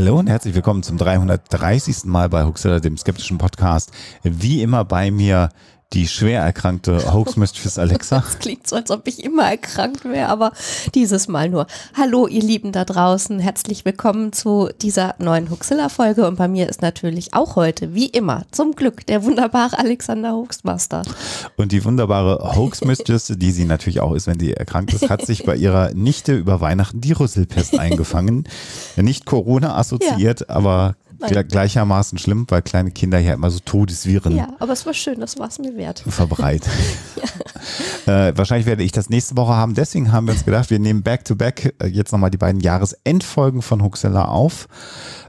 Hallo und herzlich willkommen zum 330. Mal bei Huxella, dem skeptischen Podcast. Wie immer bei mir die schwer erkrankte Hoax-Mistress Alexa. Das klingt so, als ob ich immer erkrankt wäre, aber dieses Mal nur. Hallo, ihr Lieben da draußen. Herzlich willkommen zu dieser neuen Huxilla-Folge. Und bei mir ist natürlich auch heute, wie immer, zum Glück, der wunderbare Alexander Hoaxmaster. Und die wunderbare Hoax-Mistress, die sie natürlich auch ist, wenn sie erkrankt ist, hat sich bei ihrer Nichte über Weihnachten die Rüsselpest eingefangen. Nicht Corona assoziiert, ja. aber Nein. gleichermaßen schlimm, weil kleine Kinder ja immer so Todesviren. Ja, aber es war schön, das war es mir wert. Verbreitet. ja. äh, wahrscheinlich werde ich das nächste Woche haben. Deswegen haben wir uns gedacht, wir nehmen back-to-back back äh, jetzt nochmal die beiden Jahresendfolgen von Huxella auf,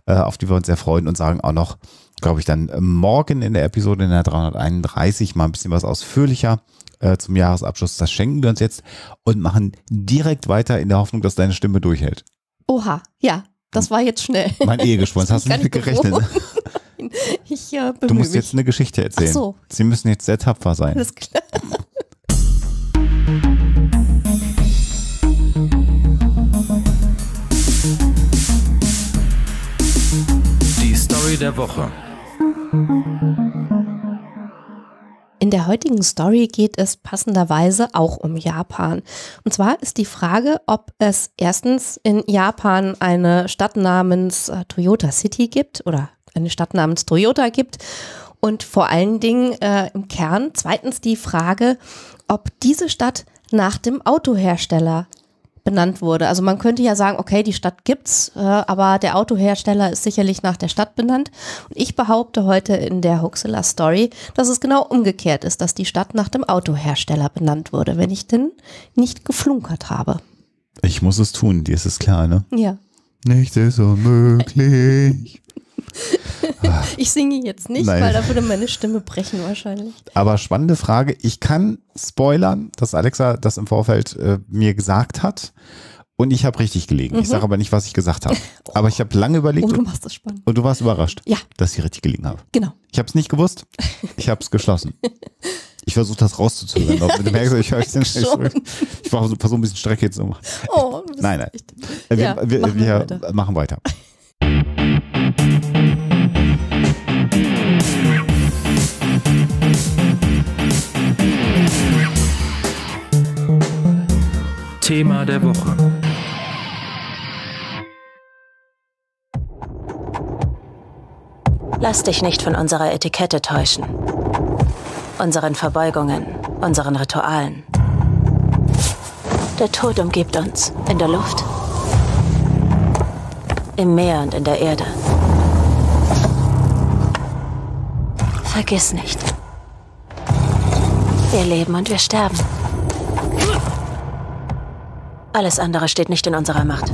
äh, auf die wir uns sehr freuen und sagen auch noch, glaube ich, dann äh, morgen in der Episode in der 331 mal ein bisschen was ausführlicher äh, zum Jahresabschluss. Das schenken wir uns jetzt und machen direkt weiter in der Hoffnung, dass deine Stimme durchhält. Oha, ja, das war jetzt schnell. Mein Ehegespräch, das hast du nicht gerechnet. Ich, äh, du musst mich. jetzt eine Geschichte erzählen. Ach so. Sie müssen jetzt sehr tapfer sein. Alles klar. Die Story der Woche. heutigen Story geht es passenderweise auch um Japan. Und zwar ist die Frage, ob es erstens in Japan eine Stadt namens äh, Toyota City gibt oder eine Stadt namens Toyota gibt. Und vor allen Dingen äh, im Kern zweitens die Frage, ob diese Stadt nach dem Autohersteller benannt wurde. Also man könnte ja sagen, okay, die Stadt gibt's, äh, aber der Autohersteller ist sicherlich nach der Stadt benannt. Und ich behaupte heute in der Huxilla Story, dass es genau umgekehrt ist, dass die Stadt nach dem Autohersteller benannt wurde, wenn ich denn nicht geflunkert habe. Ich muss es tun, dir ist es klar, ne? Ja. Nichts ist unmöglich. ich singe jetzt nicht, Nein. weil da würde meine Stimme brechen wahrscheinlich. Aber spannende Frage. Ich kann spoilern, dass Alexa das im Vorfeld äh, mir gesagt hat. Und ich habe richtig gelegen. Mhm. Ich sage aber nicht, was ich gesagt habe. Oh. Aber ich habe lange überlegt. Und oh, du machst das spannend. Und du warst überrascht, ja. dass ich richtig gelegen habe. Genau. Ich habe es nicht gewusst. Ich habe es geschlossen. Ich versuche das rauszuzögern. Ja, du merkst, ich, ich, ich, ich versuche ein bisschen Strecke zu machen. Oh, nein, nein. Äh, wir, ja, wir, machen, wir weiter. machen weiter. Thema der Woche. Lass dich nicht von unserer Etikette täuschen, unseren Verbeugungen, unseren Ritualen. Der Tod umgibt uns in der Luft, im Meer und in der Erde. Vergiss nicht. Wir leben und wir sterben. Alles andere steht nicht in unserer Macht.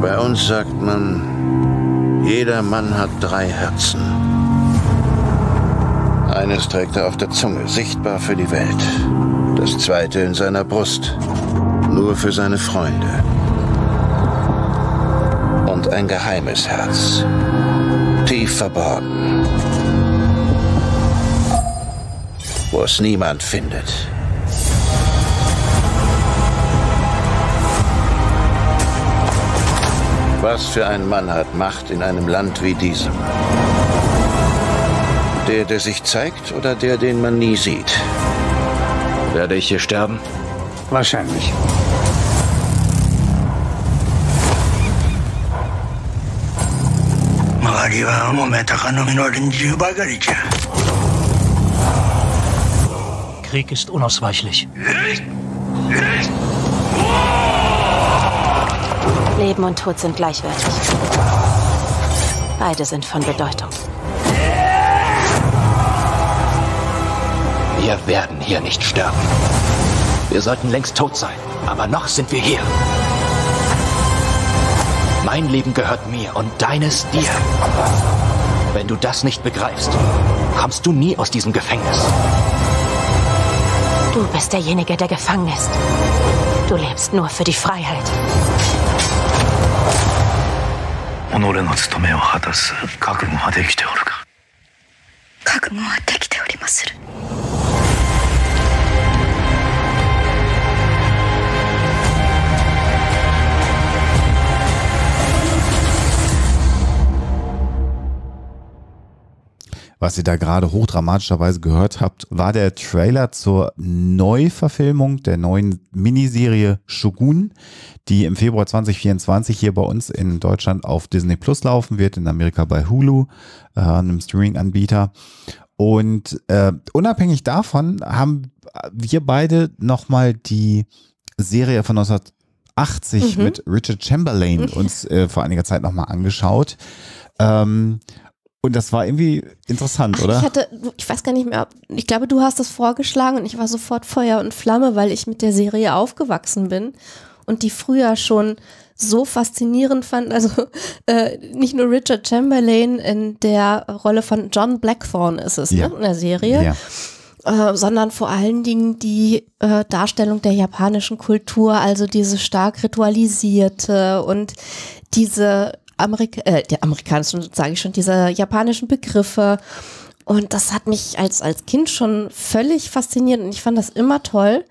Bei uns sagt man, jeder Mann hat drei Herzen. Eines trägt er auf der Zunge, sichtbar für die Welt. Das zweite in seiner Brust, nur für seine Freunde und ein geheimes Herz. Tief verborgen. Wo es niemand findet. Was für ein Mann hat Macht in einem Land wie diesem? Der, der sich zeigt oder der, den man nie sieht? Werde ich hier sterben? Wahrscheinlich. りは主め鷹の実の連中ばかりじゃ。Krieg ist unausweichlich. Leben und Tod sind gleichwertig. Beide sind von Bedeutung. Wir werden hier nicht sterben. Wir sollten längst tot sein, aber noch sind wir hier. Mein Leben gehört mir und deines dir. Wenn du das nicht begreifst, kommst du nie aus diesem Gefängnis. Du bist derjenige, der gefangen ist. Du lebst nur für die Freiheit. 己の務めを果たす覚悟はできておるか覚悟はできておりまする。was ihr da gerade hochdramatischerweise gehört habt, war der Trailer zur Neuverfilmung der neuen Miniserie Shogun, die im Februar 2024 hier bei uns in Deutschland auf Disney Plus laufen wird, in Amerika bei Hulu, äh, einem Streaming-Anbieter. Und äh, unabhängig davon haben wir beide nochmal die Serie von 1980 mhm. mit Richard Chamberlain mhm. uns äh, vor einiger Zeit nochmal angeschaut. Ähm, und das war irgendwie interessant, Ach, oder? Ich hatte, ich weiß gar nicht mehr, ich glaube, du hast das vorgeschlagen und ich war sofort Feuer und Flamme, weil ich mit der Serie aufgewachsen bin und die früher schon so faszinierend fand. Also äh, nicht nur Richard Chamberlain in der Rolle von John Blackthorne ist es, ne, ja. ne, in der Serie. Ja. Äh, sondern vor allen Dingen die äh, Darstellung der japanischen Kultur, also diese stark ritualisierte und diese Amerika äh, der amerikanischen, sage ich schon, dieser japanischen Begriffe. Und das hat mich als, als Kind schon völlig fasziniert und ich fand das immer toll.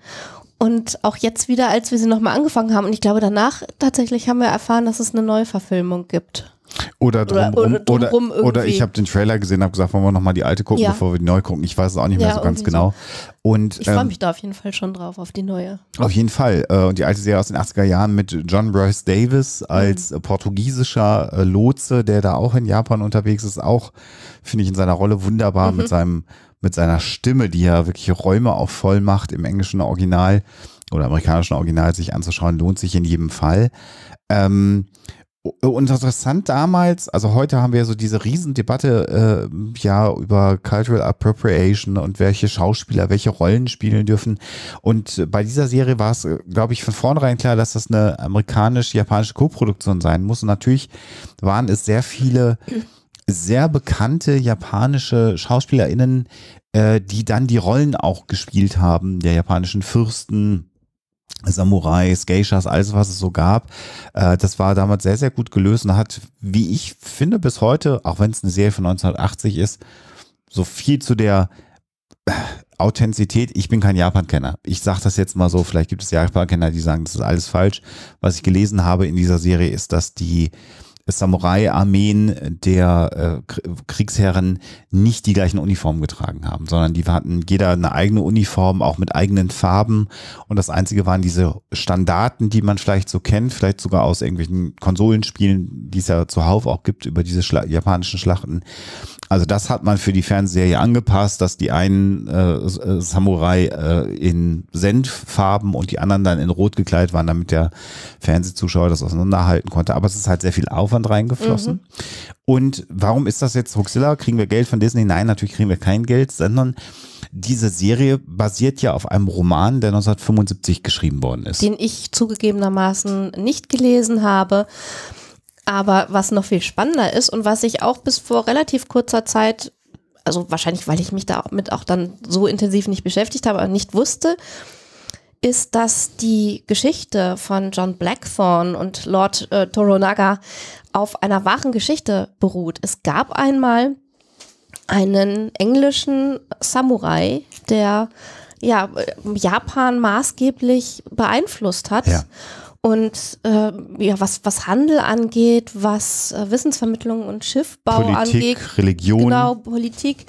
Und auch jetzt wieder, als wir sie nochmal angefangen haben. Und ich glaube, danach tatsächlich haben wir erfahren, dass es eine Neuverfilmung gibt. Oder drum, Oder, oder, drumrum oder, oder ich habe den Trailer gesehen und habe gesagt, wollen wir nochmal die alte gucken, ja. bevor wir die neue gucken. Ich weiß es auch nicht mehr so ganz genau. Und, ich freue ähm, mich da auf jeden Fall schon drauf, auf die neue. Auf jeden Fall. Äh, und die alte Serie aus den 80er Jahren mit John Bryce Davis als mhm. portugiesischer äh, Lotse, der da auch in Japan unterwegs ist, auch, finde ich, in seiner Rolle wunderbar mhm. mit seinem mit seiner Stimme, die ja wirklich Räume auch voll macht im englischen Original oder amerikanischen Original sich anzuschauen, lohnt sich in jedem Fall. Ähm, Oh, und interessant damals, also heute haben wir so diese Riesendebatte äh, ja über Cultural Appropriation und welche Schauspieler welche Rollen spielen dürfen. Und äh, bei dieser Serie war es, äh, glaube ich, von vornherein klar, dass das eine amerikanisch-japanische Koproduktion sein muss. Und natürlich waren es sehr viele sehr bekannte japanische SchauspielerInnen, äh, die dann die Rollen auch gespielt haben, der japanischen Fürsten Samurais, Geishas, alles, was es so gab. Äh, das war damals sehr, sehr gut gelöst und hat, wie ich finde, bis heute, auch wenn es eine Serie von 1980 ist, so viel zu der äh, Authentizität. Ich bin kein Japan-Kenner. Ich sage das jetzt mal so, vielleicht gibt es Japan-Kenner, die sagen, das ist alles falsch. Was ich gelesen habe in dieser Serie ist, dass die Samurai-Armeen der äh, Kriegsherren nicht die gleichen Uniformen getragen haben, sondern die hatten jeder eine eigene Uniform, auch mit eigenen Farben. Und das Einzige waren diese Standarten, die man vielleicht so kennt, vielleicht sogar aus irgendwelchen Konsolenspielen, die es ja zuhauf auch gibt über diese Schla japanischen Schlachten. Also das hat man für die Fernsehserie angepasst, dass die einen äh, äh, Samurai äh, in Senffarben und die anderen dann in Rot gekleidet waren, damit der Fernsehzuschauer das auseinanderhalten konnte. Aber es ist halt sehr viel Aufwand reingeflossen. Mhm. Und warum ist das jetzt Huxilla? Kriegen wir Geld von Disney? Nein, natürlich kriegen wir kein Geld, sondern diese Serie basiert ja auf einem Roman, der 1975 geschrieben worden ist. Den ich zugegebenermaßen nicht gelesen habe. Aber was noch viel spannender ist und was ich auch bis vor relativ kurzer Zeit, also wahrscheinlich, weil ich mich damit auch dann so intensiv nicht beschäftigt habe, aber nicht wusste, ist, dass die Geschichte von John Blackthorne und Lord äh, Toronaga auf einer wahren Geschichte beruht. Es gab einmal einen englischen Samurai, der ja, Japan maßgeblich beeinflusst hat. Ja. Und äh, ja, was, was Handel angeht, was äh, Wissensvermittlung und Schiffbau Politik, angeht. Religion. Genau, Politik.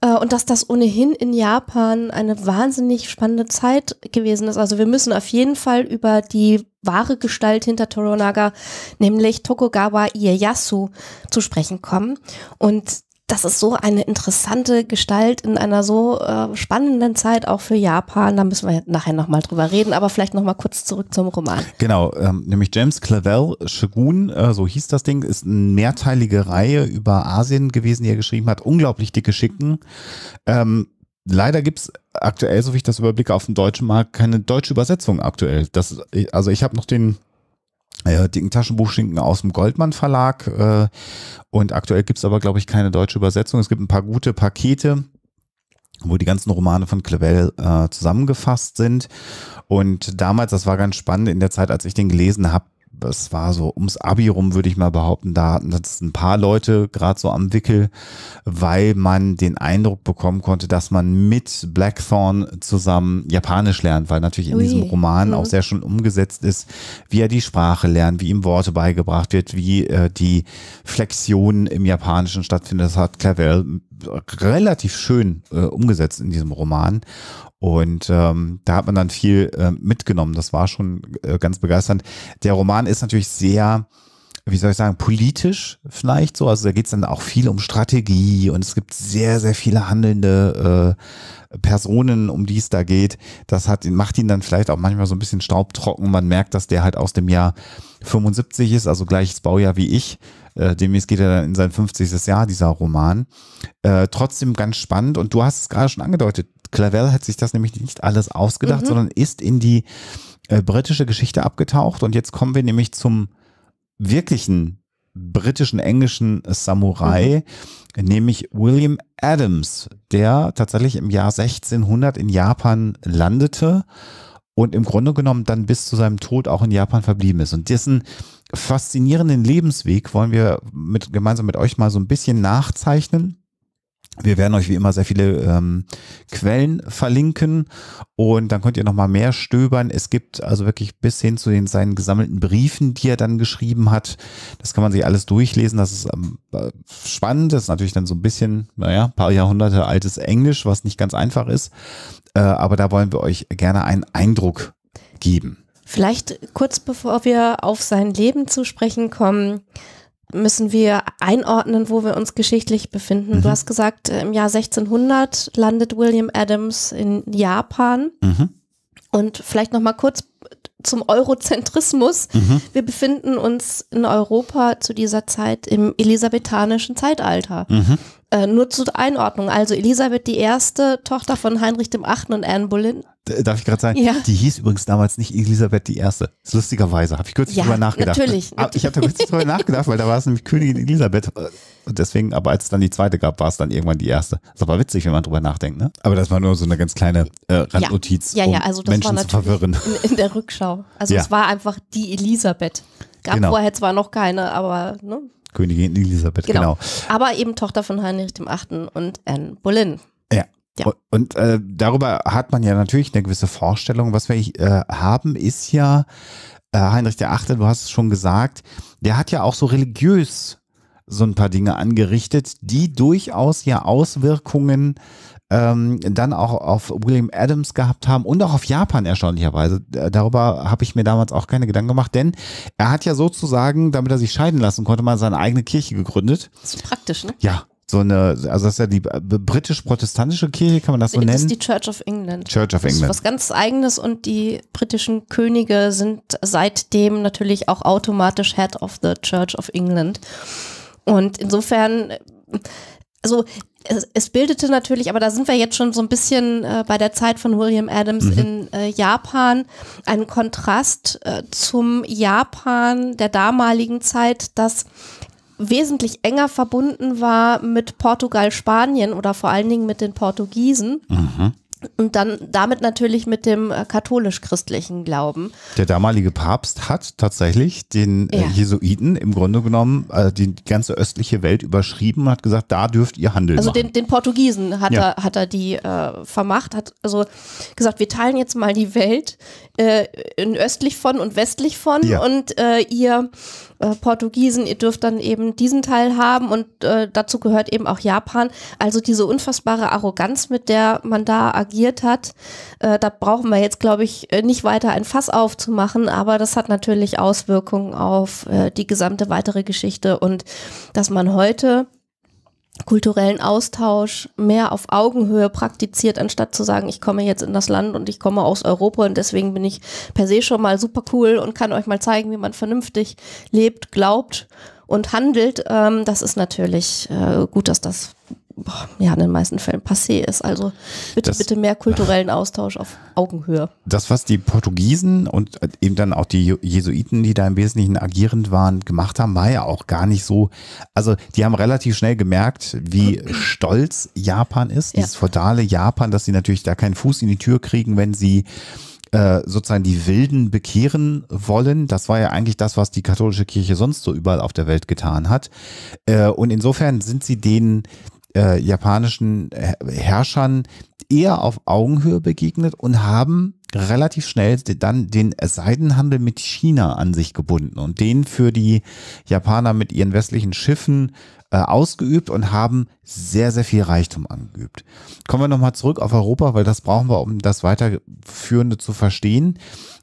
Äh, und dass das ohnehin in Japan eine wahnsinnig spannende Zeit gewesen ist. Also wir müssen auf jeden Fall über die wahre Gestalt hinter Toronaga, nämlich Tokugawa Ieyasu, zu sprechen kommen. Und das ist so eine interessante Gestalt in einer so äh, spannenden Zeit auch für Japan. Da müssen wir nachher nochmal drüber reden, aber vielleicht nochmal kurz zurück zum Roman. Genau, ähm, nämlich James Clavell Shogun, äh, so hieß das Ding, ist eine mehrteilige Reihe über Asien gewesen, die er geschrieben hat. Unglaublich dicke Schicken. Ähm, leider gibt es aktuell, so wie ich das überblicke, auf dem deutschen Markt keine deutsche Übersetzung aktuell. Das, also ich habe noch den dicken Taschenbuchschinken aus dem Goldmann Verlag. Äh, und aktuell gibt's aber, glaube ich, keine deutsche Übersetzung. Es gibt ein paar gute Pakete wo die ganzen Romane von Clavel äh, zusammengefasst sind. Und damals, das war ganz spannend, in der Zeit, als ich den gelesen habe, es war so ums Abi rum, würde ich mal behaupten, da hatten das ein paar Leute gerade so am Wickel, weil man den Eindruck bekommen konnte, dass man mit Blackthorn zusammen Japanisch lernt, weil natürlich in Ui. diesem Roman ja. auch mhm. sehr schön umgesetzt ist, wie er die Sprache lernt, wie ihm Worte beigebracht wird, wie äh, die Flexion im Japanischen stattfindet. Das hat Clavel äh, relativ schön äh, umgesetzt in diesem Roman. Und ähm, da hat man dann viel äh, mitgenommen. Das war schon äh, ganz begeisternd. Der Roman ist natürlich sehr, wie soll ich sagen, politisch vielleicht so. Also da geht es dann auch viel um Strategie und es gibt sehr, sehr viele handelnde äh, Personen, um die es da geht. Das hat, macht ihn dann vielleicht auch manchmal so ein bisschen staubtrocken. Man merkt, dass der halt aus dem Jahr 75 ist, also gleiches Baujahr wie ich. Äh, demnächst geht er dann in sein 50. Jahr, dieser Roman. Äh, trotzdem ganz spannend und du hast es gerade schon angedeutet. Clavel hat sich das nämlich nicht alles ausgedacht, mhm. sondern ist in die äh, britische Geschichte abgetaucht. Und jetzt kommen wir nämlich zum wirklichen britischen, englischen Samurai, mhm. nämlich William Adams, der tatsächlich im Jahr 1600 in Japan landete und im Grunde genommen dann bis zu seinem Tod auch in Japan verblieben ist. Und dessen faszinierenden Lebensweg wollen wir mit, gemeinsam mit euch mal so ein bisschen nachzeichnen. Wir werden euch wie immer sehr viele ähm, Quellen verlinken und dann könnt ihr nochmal mehr stöbern. Es gibt also wirklich bis hin zu den seinen gesammelten Briefen, die er dann geschrieben hat. Das kann man sich alles durchlesen. Das ist ähm, äh, spannend. Das ist natürlich dann so ein bisschen, naja, paar Jahrhunderte altes Englisch, was nicht ganz einfach ist. Äh, aber da wollen wir euch gerne einen Eindruck geben. Vielleicht kurz bevor wir auf sein Leben zu sprechen kommen, müssen wir einordnen, wo wir uns geschichtlich befinden. Mhm. Du hast gesagt, äh, im Jahr 1600 landet William Adams in Japan. Mhm. Und vielleicht noch mal kurz zum Eurozentrismus. Mhm. Wir befinden uns in Europa zu dieser Zeit im elisabethanischen Zeitalter. Mhm. Äh, nur zur Einordnung. Also Elisabeth, die erste Tochter von Heinrich dem Achten und Anne Boleyn. Darf ich gerade sagen? Ja. Die hieß übrigens damals nicht Elisabeth die Erste. Ist lustigerweise. Habe ich kürzlich ja, drüber nachgedacht. Natürlich. Ah, natürlich. Ich habe da kürzlich drüber nachgedacht, weil da war es nämlich Königin Elisabeth. Und deswegen, aber als es dann die zweite gab, war es dann irgendwann die erste. Ist aber witzig, wenn man drüber nachdenkt, ne? Aber das war nur so eine ganz kleine äh, Randnotiz. Ja. ja, ja, also das Menschen war natürlich zu verwirren. In, in der Rückschau. Also ja. es war einfach die Elisabeth. Gab genau. vorher zwar noch keine, aber ne? Königin Elisabeth, genau. genau. Aber eben Tochter von Heinrich VIII. und Anne Boleyn. Ja. ja. Und äh, darüber hat man ja natürlich eine gewisse Vorstellung. Was wir äh, haben, ist ja äh, Heinrich VIII., du hast es schon gesagt, der hat ja auch so religiös so ein paar Dinge angerichtet, die durchaus ja Auswirkungen äh, ähm, dann auch auf William Adams gehabt haben und auch auf Japan erstaunlicherweise. Äh, darüber habe ich mir damals auch keine Gedanken gemacht, denn er hat ja sozusagen, damit er sich scheiden lassen konnte, mal seine eigene Kirche gegründet. Das ist praktisch, ne? Ja, so eine, also das ist ja die äh, britisch-protestantische Kirche, kann man das so das nennen? Das ist die Church of England. Church of England. Das ist was ganz Eigenes und die britischen Könige sind seitdem natürlich auch automatisch Head of the Church of England. Und insofern, also es, es, bildete natürlich, aber da sind wir jetzt schon so ein bisschen äh, bei der Zeit von William Adams mhm. in äh, Japan, einen Kontrast äh, zum Japan der damaligen Zeit, das wesentlich enger verbunden war mit Portugal, Spanien oder vor allen Dingen mit den Portugiesen. Mhm und dann damit natürlich mit dem äh, katholisch-christlichen Glauben. Der damalige Papst hat tatsächlich den äh, ja. Jesuiten im Grunde genommen äh, die ganze östliche Welt überschrieben, und hat gesagt, da dürft ihr handeln. Also den, den, Portugiesen hat, ja. er, hat er die äh, vermacht, hat also gesagt, wir teilen jetzt mal die Welt äh, östlich von und westlich von ja. und äh, ihr äh, Portugiesen, ihr dürft dann eben diesen Teil haben und äh, dazu gehört eben auch Japan. Also diese unfassbare Arroganz, mit der man da agiert hat, äh, da brauchen wir jetzt, glaube ich, äh, nicht weiter ein Fass aufzumachen, aber das hat natürlich Auswirkungen auf die gesamte weitere Geschichte und dass man heute kulturellen Austausch mehr auf Augenhöhe praktiziert, anstatt zu sagen, ich komme jetzt in das Land und ich komme aus Europa und deswegen bin ich per se schon mal super cool und kann euch mal zeigen, wie man vernünftig lebt, glaubt und handelt. Ähm, das ist natürlich äh, gut, dass das ja, in den meisten Fällen passé ist. Also bitte, das, bitte mehr kulturellen Austausch auf Augenhöhe. Das, was die Portugiesen und äh, eben dann auch die Jesuiten, die da im Wesentlichen agierend waren, gemacht haben, war ja auch gar nicht so. Also die haben relativ schnell gemerkt, wie stolz Japan ist, ja. dieses feudale Japan, dass sie natürlich da keinen Fuß in die Tür kriegen, wenn sie äh, sozusagen die Wilden bekehren wollen. Das war ja eigentlich das, was die katholische Kirche sonst so überall auf der Welt getan hat. Äh, und insofern sind sie denen äh, japanischen Herrschern eher auf Augenhöhe begegnet und haben relativ schnell dann den Seidenhandel mit China an sich gebunden und den für die Japaner mit ihren westlichen Schiffen äh, ausgeübt und haben sehr, sehr viel Reichtum angeübt. Kommen wir nochmal zurück auf Europa, weil das brauchen wir, um das Weiterführende zu verstehen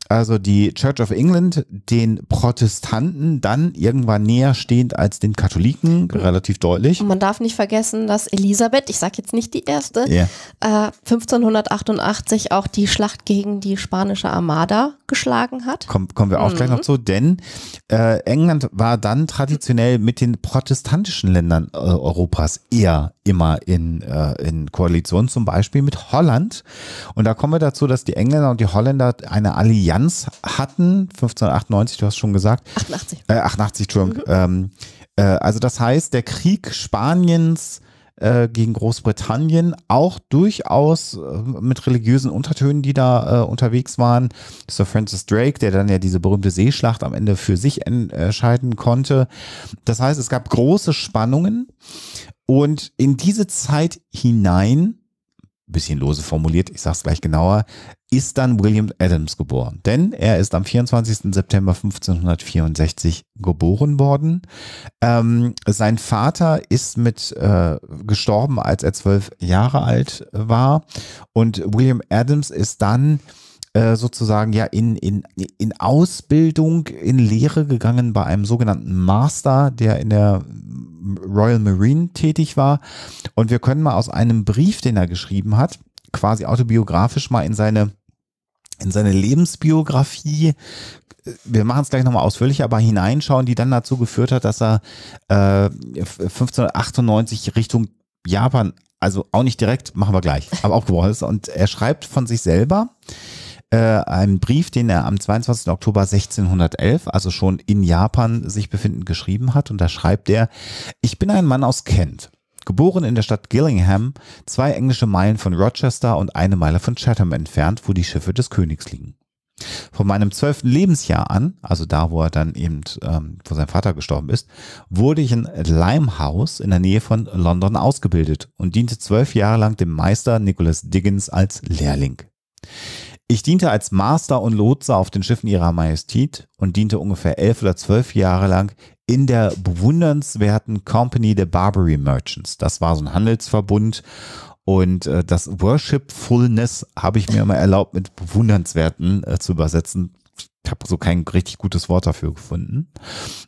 also die Church of England den Protestanten dann irgendwann näher stehend als den Katholiken, mhm. relativ deutlich. Und man darf nicht vergessen, dass Elisabeth, ich sage jetzt nicht die erste, yeah. äh, 1588 auch die Schlacht gegen die spanische Armada geschlagen hat. Komm, kommen wir auch mhm. gleich noch mhm. zu, denn äh, England war dann traditionell mit den protestantischen Ländern äh, Europas eher immer in, äh, in Koalition, zum Beispiel mit Holland. Und da kommen wir dazu, dass die Engländer und die Holländer eine Allianz Allianz hatten, 1598, du hast schon gesagt. 88. Äh, 88, Entschuldigung. Mhm. Ähm, äh, also das heißt, der Krieg Spaniens äh, gegen Großbritannien, auch durchaus äh, mit religiösen Untertönen, die da äh, unterwegs waren. Sir Francis Drake, der dann ja diese berühmte Seeschlacht am Ende für sich entscheiden konnte. Das heißt, es gab große Spannungen und in diese Zeit hinein bisschen lose formuliert, ich sage es gleich genauer, ist dann William Adams geboren. Denn er ist am 24. September 1564 geboren worden. Ähm, sein Vater ist mit äh, gestorben, als er zwölf Jahre alt war. Und William Adams ist dann äh, sozusagen ja in, in, in Ausbildung, in Lehre gegangen bei einem sogenannten Master, der in der Royal Marine tätig war. Und wir können mal aus einem Brief, den er geschrieben hat, quasi autobiografisch mal in seine in seine Lebensbiografie, äh, wir machen es gleich nochmal ausführlicher, aber hineinschauen, die dann dazu geführt hat, dass er äh, 1598 Richtung Japan, also auch nicht direkt, machen wir gleich, aber aufgebrochen ist. Und er schreibt von sich selber, äh, einen Brief, den er am 22. Oktober 1611, also schon in Japan sich befindend, geschrieben hat. Und da schreibt er, ich bin ein Mann aus Kent. Geboren in der Stadt Gillingham, zwei englische Meilen von Rochester und eine Meile von Chatham entfernt, wo die Schiffe des Königs liegen. Von meinem zwölften Lebensjahr an, also da, wo er dann eben, ähm, wo sein Vater gestorben ist, wurde ich in Limehouse in der Nähe von London ausgebildet und diente zwölf Jahre lang dem Meister Nicholas Diggins als Lehrling. Ich diente als Master und Lotse auf den Schiffen ihrer Majestät und diente ungefähr elf oder zwölf Jahre lang in der bewundernswerten Company der Barbary Merchants. Das war so ein Handelsverbund und äh, das Worshipfulness habe ich mir immer erlaubt, mit bewundernswerten äh, zu übersetzen. Ich habe so kein richtig gutes Wort dafür gefunden.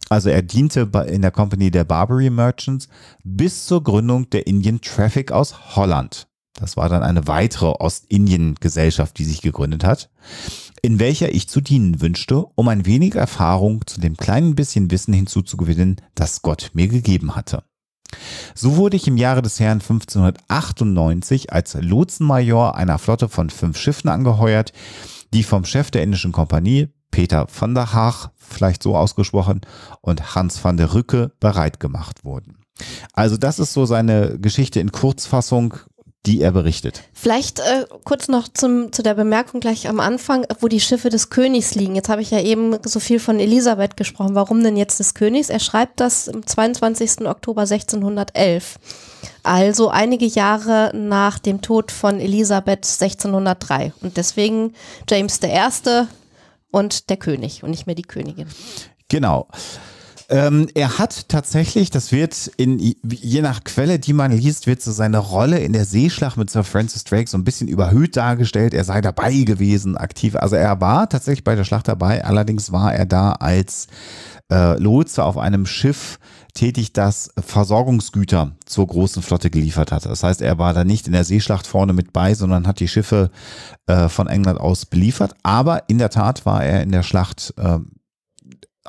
Also er diente in der Company der Barbary Merchants bis zur Gründung der Indian Traffic aus Holland. Das war dann eine weitere Ostindien-Gesellschaft, die sich gegründet hat, in welcher ich zu dienen wünschte, um ein wenig Erfahrung zu dem kleinen bisschen Wissen hinzuzugewinnen, das Gott mir gegeben hatte. So wurde ich im Jahre des Herrn 1598 als Lotsenmajor einer Flotte von fünf Schiffen angeheuert, die vom Chef der indischen Kompanie, Peter van der Haag, vielleicht so ausgesprochen, und Hans van der Rücke bereit gemacht wurden. Also das ist so seine Geschichte in Kurzfassung die er berichtet. Vielleicht äh, kurz noch zum, zu der Bemerkung gleich am Anfang, wo die Schiffe des Königs liegen. Jetzt habe ich ja eben so viel von Elisabeth gesprochen. Warum denn jetzt des Königs? Er schreibt das am 22. Oktober 1611. Also einige Jahre nach dem Tod von Elisabeth 1603. Und deswegen James I. und der König und nicht mehr die Königin. Genau. Ähm, er hat tatsächlich, das wird in, je nach Quelle, die man liest, wird so seine Rolle in der Seeschlacht mit Sir Francis Drake so ein bisschen überhöht dargestellt. Er sei dabei gewesen, aktiv. Also er war tatsächlich bei der Schlacht dabei, allerdings war er da als äh, Lotse auf einem Schiff tätig, das Versorgungsgüter zur großen Flotte geliefert hat. Das heißt, er war da nicht in der Seeschlacht vorne mit bei, sondern hat die Schiffe äh, von England aus beliefert. Aber in der Tat war er in der Schlacht äh,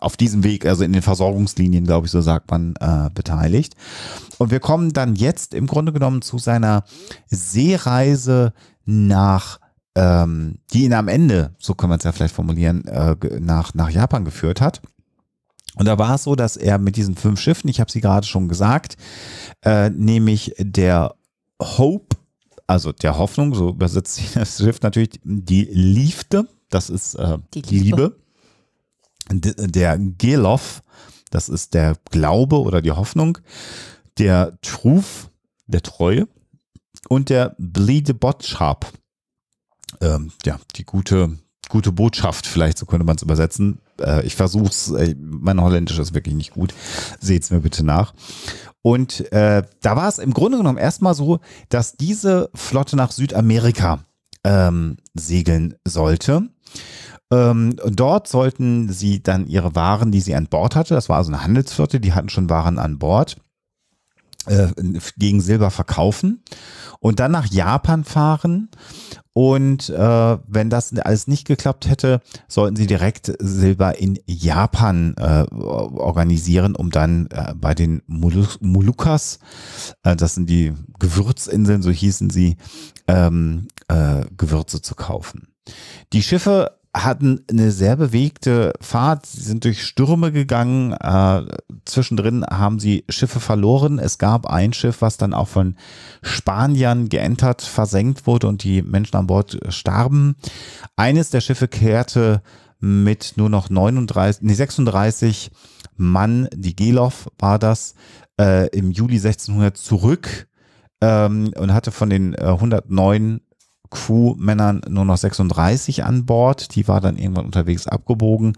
auf diesem Weg, also in den Versorgungslinien, glaube ich, so sagt man, äh, beteiligt. Und wir kommen dann jetzt im Grunde genommen zu seiner Seereise nach, ähm, die ihn am Ende, so kann man es ja vielleicht formulieren, äh, nach, nach Japan geführt hat. Und da war es so, dass er mit diesen fünf Schiffen, ich habe sie gerade schon gesagt, äh, nämlich der Hope, also der Hoffnung, so übersetzt sich das Schiff natürlich, die Liefde, das ist äh, die, Liebe. Liebe der Gelov, das ist der Glaube oder die Hoffnung, der Truf, der Treue und der Blide ähm, ja, die gute, gute Botschaft, vielleicht so könnte man es übersetzen. Äh, ich versuche es, äh, mein Holländisch ist wirklich nicht gut, seht es mir bitte nach. Und äh, da war es im Grunde genommen erstmal so, dass diese Flotte nach Südamerika ähm, segeln sollte. Ähm, dort sollten sie dann ihre Waren, die sie an Bord hatte, das war also eine Handelsflotte, die hatten schon Waren an Bord, äh, gegen Silber verkaufen und dann nach Japan fahren. Und äh, wenn das alles nicht geklappt hätte, sollten sie direkt Silber in Japan äh, organisieren, um dann äh, bei den Molukas, äh, das sind die Gewürzinseln, so hießen sie, ähm, äh, Gewürze zu kaufen. Die Schiffe hatten eine sehr bewegte Fahrt. Sie sind durch Stürme gegangen. Äh, zwischendrin haben sie Schiffe verloren. Es gab ein Schiff, was dann auch von Spaniern geentert, versenkt wurde und die Menschen an Bord starben. Eines der Schiffe kehrte mit nur noch 39, nee, 36 Mann, die Gelov war das, äh, im Juli 1600 zurück ähm, und hatte von den äh, 109 Crewmännern nur noch 36 an Bord. Die war dann irgendwann unterwegs abgebogen.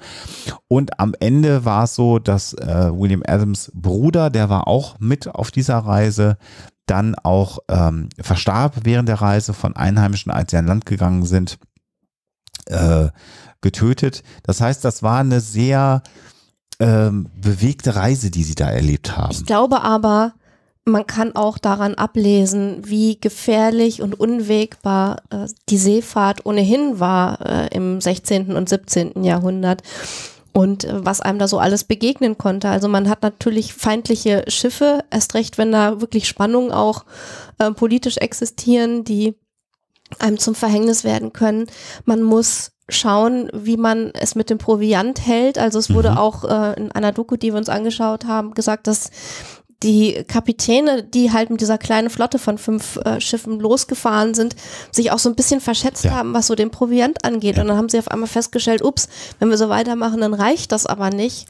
Und am Ende war es so, dass äh, William Adams Bruder, der war auch mit auf dieser Reise, dann auch ähm, verstarb während der Reise von Einheimischen, als sie an Land gegangen sind, äh, getötet. Das heißt, das war eine sehr ähm, bewegte Reise, die sie da erlebt haben. Ich glaube aber, man kann auch daran ablesen, wie gefährlich und unwegbar äh, die Seefahrt ohnehin war äh, im 16. und 17. Jahrhundert und äh, was einem da so alles begegnen konnte. Also man hat natürlich feindliche Schiffe, erst recht, wenn da wirklich Spannungen auch äh, politisch existieren, die einem zum Verhängnis werden können. Man muss schauen, wie man es mit dem Proviant hält. Also es wurde mhm. auch äh, in einer Doku, die wir uns angeschaut haben, gesagt, dass die Kapitäne, die halt mit dieser kleinen Flotte von fünf äh, Schiffen losgefahren sind, sich auch so ein bisschen verschätzt ja. haben, was so den Proviant angeht. Ja. Und dann haben sie auf einmal festgestellt, ups, wenn wir so weitermachen, dann reicht das aber nicht.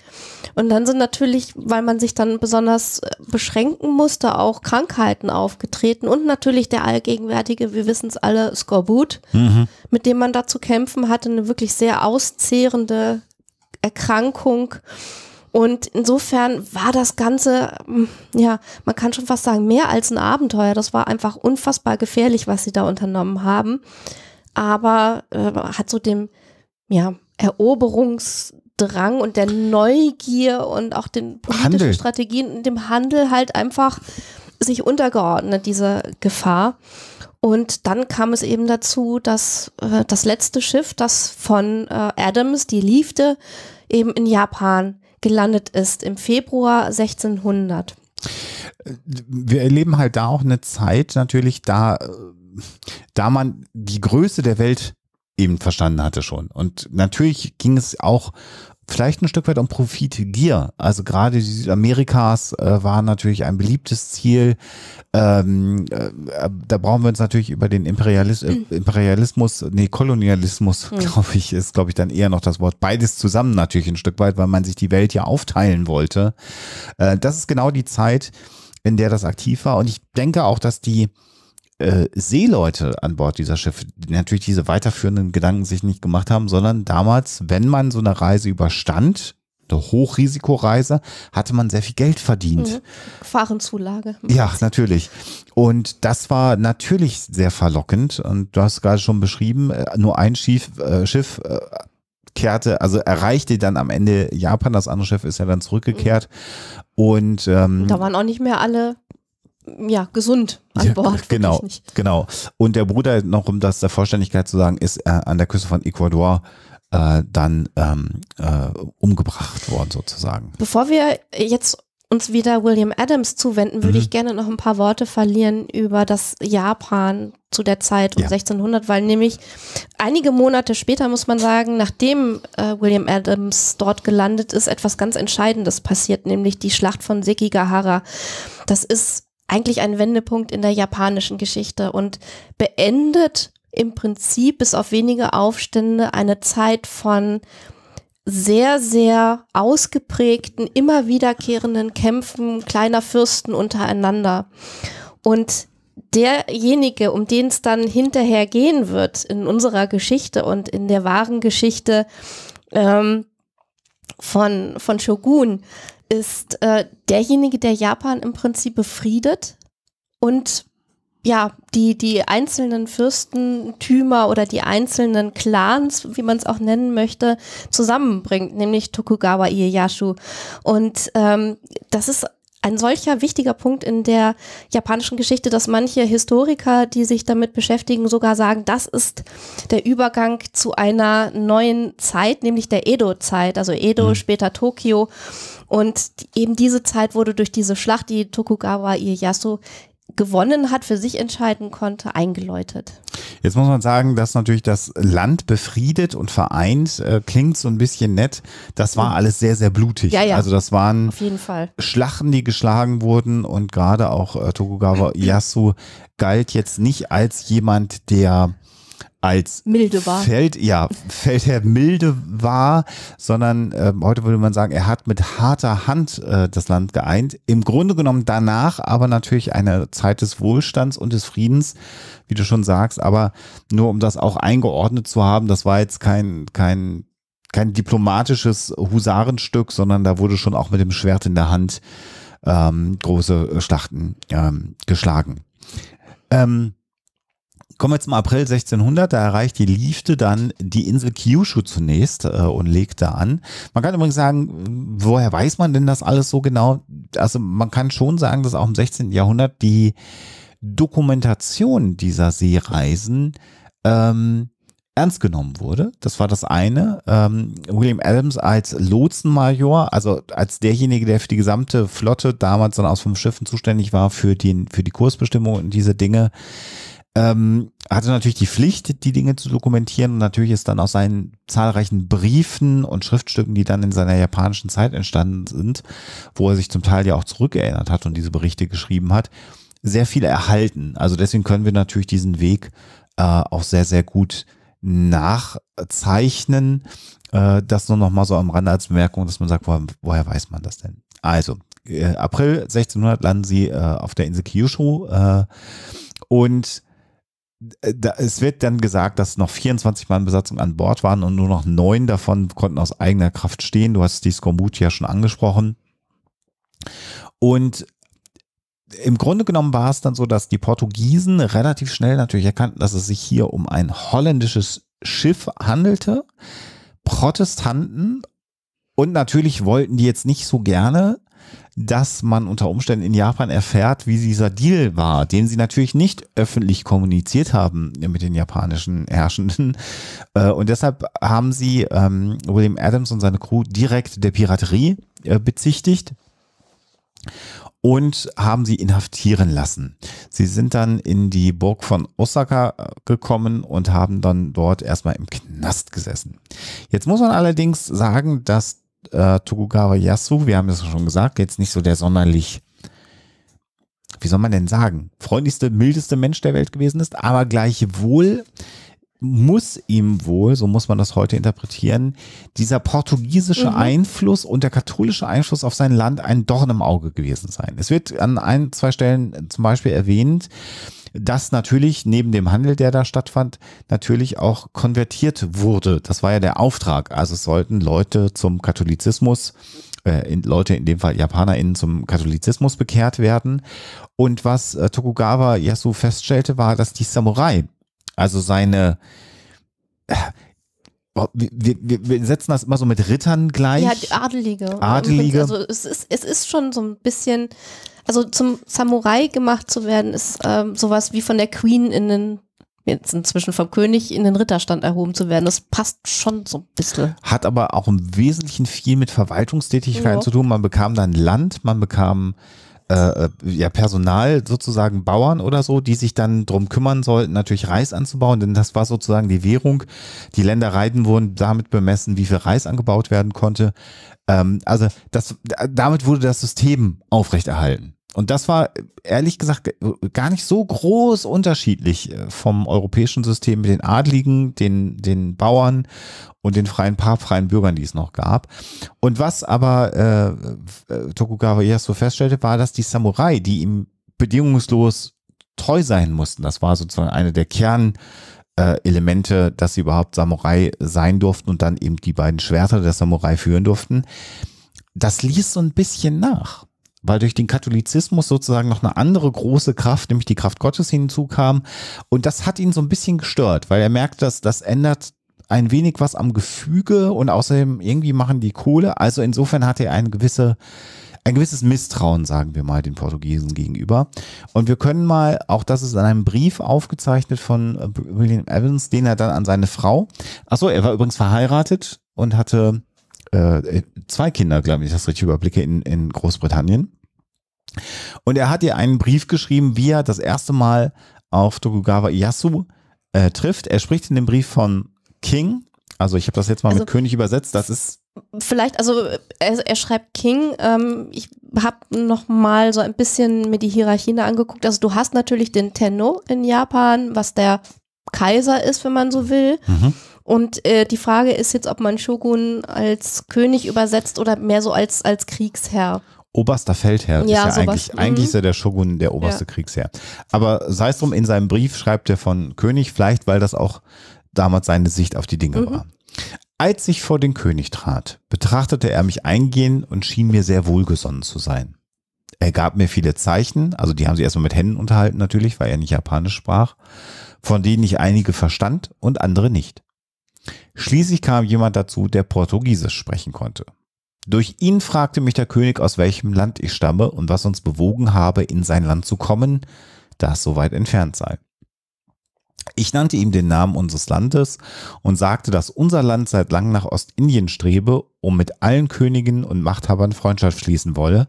Und dann sind natürlich, weil man sich dann besonders äh, beschränken musste, auch Krankheiten aufgetreten und natürlich der allgegenwärtige, wir wissen es alle, Skorbut, mhm. mit dem man da zu kämpfen hatte, eine wirklich sehr auszehrende Erkrankung und insofern war das Ganze, hm, ja, man kann schon fast sagen, mehr als ein Abenteuer. Das war einfach unfassbar gefährlich, was sie da unternommen haben. Aber äh, hat so dem, ja, Eroberungsdrang und der Neugier und auch den politischen Handel. Strategien und dem Handel halt einfach sich untergeordnet, diese Gefahr. Und dann kam es eben dazu, dass äh, das letzte Schiff, das von äh, Adams, die liebte, eben in Japan gelandet ist im Februar 1600. Wir erleben halt da auch eine Zeit natürlich, da, da man die Größe der Welt eben verstanden hatte schon. Und natürlich ging es auch vielleicht ein Stück weit um Profitgier. Also gerade die Südamerikas äh, waren natürlich ein beliebtes Ziel. Ähm, äh, da brauchen wir uns natürlich über den Imperialis äh, mhm. Imperialismus, nee, Kolonialismus, mhm. glaube ich, ist, glaube ich, dann eher noch das Wort. Beides zusammen natürlich ein Stück weit, weil man sich die Welt ja aufteilen wollte. Äh, das ist genau die Zeit, in der das aktiv war. Und ich denke auch, dass die äh, Seeleute an Bord dieser Schiffe, die natürlich diese weiterführenden Gedanken sich nicht gemacht haben, sondern damals, wenn man so eine Reise überstand, eine Hochrisikoreise, hatte man sehr viel Geld verdient. Mhm. Gefahrenzulage. Ja, natürlich. Und das war natürlich sehr verlockend. Und du hast gerade schon beschrieben, äh, nur ein Schiff, äh, Schiff äh, kehrte, also erreichte dann am Ende Japan. Das andere Schiff ist ja dann zurückgekehrt. Mhm. Und ähm, da waren auch nicht mehr alle ja, gesund an ja, Bord. Genau, genau. Und der Bruder, noch um das der Vollständigkeit zu sagen, ist äh, an der Küste von Ecuador äh, dann ähm, äh, umgebracht worden sozusagen. Bevor wir jetzt uns wieder William Adams zuwenden, würde mhm. ich gerne noch ein paar Worte verlieren über das Japan zu der Zeit um ja. 1600, weil nämlich einige Monate später, muss man sagen, nachdem äh, William Adams dort gelandet ist, etwas ganz Entscheidendes passiert, nämlich die Schlacht von Sekigahara. Das ist eigentlich ein Wendepunkt in der japanischen Geschichte und beendet im Prinzip bis auf wenige Aufstände eine Zeit von sehr, sehr ausgeprägten, immer wiederkehrenden Kämpfen kleiner Fürsten untereinander. Und derjenige, um den es dann hinterher gehen wird in unserer Geschichte und in der wahren Geschichte ähm, von, von Shogun, ist äh, derjenige, der Japan im Prinzip befriedet und ja, die, die einzelnen Fürstentümer oder die einzelnen Clans, wie man es auch nennen möchte, zusammenbringt, nämlich Tokugawa Ieyasu. Und ähm, das ist ein solcher wichtiger Punkt in der japanischen Geschichte, dass manche Historiker, die sich damit beschäftigen, sogar sagen, das ist der Übergang zu einer neuen Zeit, nämlich der Edo-Zeit, also Edo, mhm. später Tokio. Und eben diese Zeit wurde durch diese Schlacht, die Tokugawa Ieyasu gewonnen hat, für sich entscheiden konnte, eingeläutet. Jetzt muss man sagen, dass natürlich das Land befriedet und vereint, äh, klingt so ein bisschen nett. Das war mhm. alles sehr, sehr blutig. Ja, ja. Also das waren Auf jeden Fall. Schlachten, die geschlagen wurden und gerade auch äh, Tokugawa Ieyasu galt jetzt nicht als jemand, der als milde war. Feld, ja, Feldherr milde war, sondern äh, heute würde man sagen, er hat mit harter Hand äh, das Land geeint. Im Grunde genommen danach aber natürlich eine Zeit des Wohlstands und des Friedens, wie du schon sagst, aber nur um das auch eingeordnet zu haben, das war jetzt kein, kein, kein diplomatisches Husarenstück, sondern da wurde schon auch mit dem Schwert in der Hand ähm, große Schlachten ähm, geschlagen. Ähm, Kommen wir zum April 1600. Da erreicht die Liefte dann die Insel Kyushu zunächst äh, und legt da an. Man kann übrigens sagen, woher weiß man denn das alles so genau? Also man kann schon sagen, dass auch im 16. Jahrhundert die Dokumentation dieser Seereisen ähm, ernst genommen wurde. Das war das eine. Ähm, William Adams als Lotsenmajor, also als derjenige, der für die gesamte Flotte damals dann aus fünf Schiffen zuständig war, für, den, für die Kursbestimmung und diese Dinge, ähm, hatte natürlich die Pflicht, die Dinge zu dokumentieren und natürlich ist dann aus seinen zahlreichen Briefen und Schriftstücken, die dann in seiner japanischen Zeit entstanden sind, wo er sich zum Teil ja auch zurückerinnert hat und diese Berichte geschrieben hat, sehr viel erhalten. Also deswegen können wir natürlich diesen Weg äh, auch sehr, sehr gut nachzeichnen. Äh, das nur noch mal so am Rande als Bemerkung, dass man sagt, woher, woher weiß man das denn? Also, äh, April 1600 landen sie äh, auf der Insel Kyushu äh, und äh, es wird dann gesagt, dass noch 24 Mann Besatzung an Bord waren und nur noch neun davon konnten aus eigener Kraft stehen. Du hast die Skormut ja schon angesprochen. Und im Grunde genommen war es dann so, dass die Portugiesen relativ schnell natürlich erkannten, dass es sich hier um ein holländisches Schiff handelte. Protestanten und natürlich wollten die jetzt nicht so gerne dass man unter Umständen in Japan erfährt, wie dieser Deal war, den sie natürlich nicht öffentlich kommuniziert haben mit den japanischen Herrschenden. Äh, und deshalb haben sie ähm, William Adams und seine Crew direkt der Piraterie äh, bezichtigt und haben sie inhaftieren lassen. Sie sind dann in die Burg von Osaka äh, gekommen und haben dann dort erstmal im Knast gesessen. Jetzt muss man allerdings sagen, dass äh, Tokugawa Yasu, wir haben es schon gesagt, jetzt nicht so der sonderlich, wie soll man denn sagen, freundlichste, mildeste Mensch der Welt gewesen ist, aber gleichwohl muss ihm wohl, so muss man das heute interpretieren, dieser portugiesische mhm. Einfluss und der katholische Einfluss auf sein Land ein Dorn im Auge gewesen sein. Es wird an ein, zwei Stellen zum Beispiel erwähnt, das natürlich neben dem Handel, der da stattfand, natürlich auch konvertiert wurde. Das war ja der Auftrag. Also es sollten Leute zum Katholizismus, äh, in, Leute in dem Fall JapanerInnen zum Katholizismus bekehrt werden. Und was äh, Tokugawa Yasu feststellte, war, dass die Samurai, also seine äh, wir, wir, wir, setzen das immer so mit Rittern gleich. Ja, Adelige. Adelige. Also es ist, es ist schon so ein bisschen also zum Samurai gemacht zu werden, ist ähm, sowas wie von der Queen in den, jetzt inzwischen vom König in den Ritterstand erhoben zu werden. Das passt schon so ein bisschen. Hat aber auch im Wesentlichen viel mit Verwaltungstätigkeiten ja. zu tun. Man bekam dann Land, man bekam äh, äh, ja, Personal sozusagen Bauern oder so, die sich dann drum kümmern sollten, natürlich Reis anzubauen, denn das war sozusagen die Währung. Die Ländereien wurden damit bemessen, wie viel Reis angebaut werden konnte. Ähm, also das, damit wurde das System aufrechterhalten. Und das war ehrlich gesagt gar nicht so groß unterschiedlich äh, vom europäischen System mit den Adligen, den, den Bauern und den freien paar freien Bürgern, die es noch gab. Und was aber äh, äh Tokugawa Ieyasu feststellte, war, dass die Samurai, die ihm bedingungslos treu sein mussten, das war sozusagen eine der Kern äh, Elemente, dass sie überhaupt Samurai sein durften und dann eben die beiden Schwerter der Samurai führen durften. Das ließ so ein bisschen nach weil durch den Katholizismus sozusagen noch eine andere große Kraft, nämlich die Kraft Gottes hinzukam. Und das hat ihn so ein bisschen gestört, weil er merkt, dass das ändert ein wenig was am Gefüge und außerdem irgendwie machen die Kohle. Also insofern hatte er eine gewisse ein gewisses Misstrauen, sagen wir mal, den Portugiesen gegenüber. Und wir können mal, auch das ist in einem Brief aufgezeichnet von äh, William Evans, den er dann an seine Frau, achso, er war übrigens verheiratet und hatte äh, zwei Kinder, glaube ich, wenn ich das richtig überblicke, in, in Großbritannien. Und er hat ihr einen Brief geschrieben, wie er das erste Mal auf Tokugawa Iyasu äh, trifft. Er spricht in dem Brief von King. Also ich habe das jetzt mal also, mit König übersetzt. Das ist vielleicht, also er, er schreibt King. Ähm, ich habe noch mal so ein bisschen mir die Hierarchien angeguckt. Also du hast natürlich den Tenno in Japan, was der Kaiser ist, wenn man so will. Mhm. Und äh, die Frage ist jetzt, ob man Shogun als König übersetzt oder mehr so als, als Kriegsherr. Oberster Feldherr ja, ist ja sowas, eigentlich, eigentlich ist ja mhm. der Shogun der oberste ja. Kriegsherr. Aber sei es drum, in seinem Brief schreibt er von König, vielleicht weil das auch damals seine Sicht auf die Dinge mhm. war. Als ich vor den König trat, betrachtete er mich eingehend und schien mir sehr wohlgesonnen zu sein. Er gab mir viele Zeichen, also die haben sie erstmal mit Händen unterhalten natürlich, weil er nicht Japanisch sprach, von denen ich einige verstand und andere nicht. Schließlich kam jemand dazu, der Portugiesisch sprechen konnte. Durch ihn fragte mich der König, aus welchem Land ich stamme und was uns bewogen habe, in sein Land zu kommen, das so weit entfernt sei. Ich nannte ihm den Namen unseres Landes und sagte, dass unser Land seit langem nach Ostindien strebe, um mit allen Königen und Machthabern Freundschaft schließen wolle,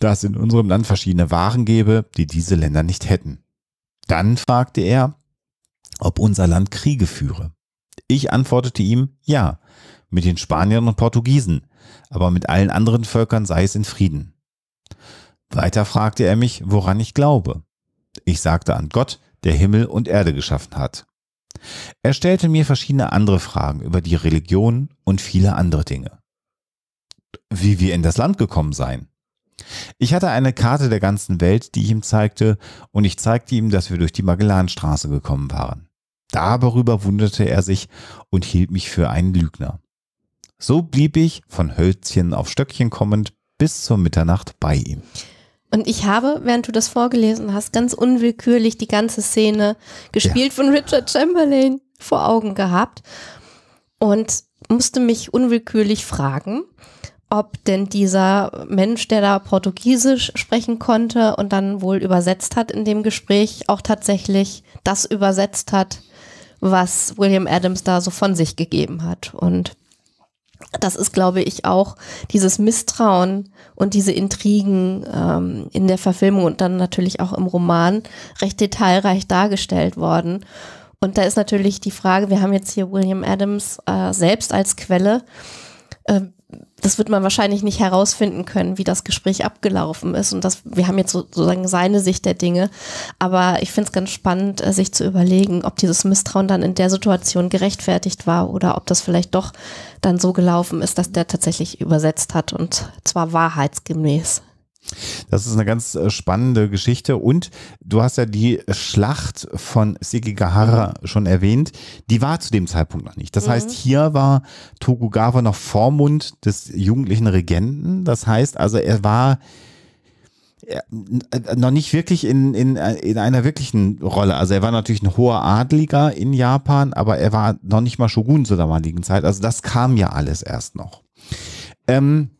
da es in unserem Land verschiedene Waren gebe, die diese Länder nicht hätten. Dann fragte er, ob unser Land Kriege führe. Ich antwortete ihm, ja, mit den Spaniern und Portugiesen, aber mit allen anderen Völkern sei es in Frieden. Weiter fragte er mich, woran ich glaube. Ich sagte an Gott, der Himmel und Erde geschaffen hat. Er stellte mir verschiedene andere Fragen über die Religion und viele andere Dinge. Wie wir in das Land gekommen seien. Ich hatte eine Karte der ganzen Welt, die ich ihm zeigte, und ich zeigte ihm, dass wir durch die Magellanstraße gekommen waren. Darüber wunderte er sich und hielt mich für einen Lügner. So blieb ich, von Hölzchen auf Stöckchen kommend, bis zur Mitternacht bei ihm. Und ich habe, während du das vorgelesen hast, ganz unwillkürlich die ganze Szene gespielt ja. von Richard Chamberlain vor Augen gehabt und musste mich unwillkürlich fragen, ob denn dieser Mensch, der da Portugiesisch sprechen konnte und dann wohl übersetzt hat in dem Gespräch, auch tatsächlich das übersetzt hat, was William Adams da so von sich gegeben hat. Und das ist, glaube ich, auch dieses Misstrauen und diese Intrigen ähm, in der Verfilmung und dann natürlich auch im Roman recht detailreich dargestellt worden. Und da ist natürlich die Frage, wir haben jetzt hier William Adams äh, selbst als Quelle. Ähm, das wird man wahrscheinlich nicht herausfinden können, wie das Gespräch abgelaufen ist. Und das, wir haben jetzt sozusagen seine Sicht der Dinge. Aber ich finde es ganz spannend, äh, sich zu überlegen, ob dieses Misstrauen dann in der Situation gerechtfertigt war oder ob das vielleicht doch dann so gelaufen ist, dass der tatsächlich übersetzt hat und zwar wahrheitsgemäß. Das ist eine ganz äh, spannende Geschichte. Und du hast ja die Schlacht von Sekigahara schon erwähnt. Die war zu dem Zeitpunkt noch nicht. Das mhm. heißt, hier war Tokugawa noch Vormund des jugendlichen Regenten. Das heißt also, er war äh, noch nicht wirklich in, in, äh, in einer wirklichen Rolle. Also er war natürlich ein hoher Adliger in Japan, aber er war noch nicht mal Shogun zur damaligen Zeit. Also das kam ja alles erst noch. Ähm,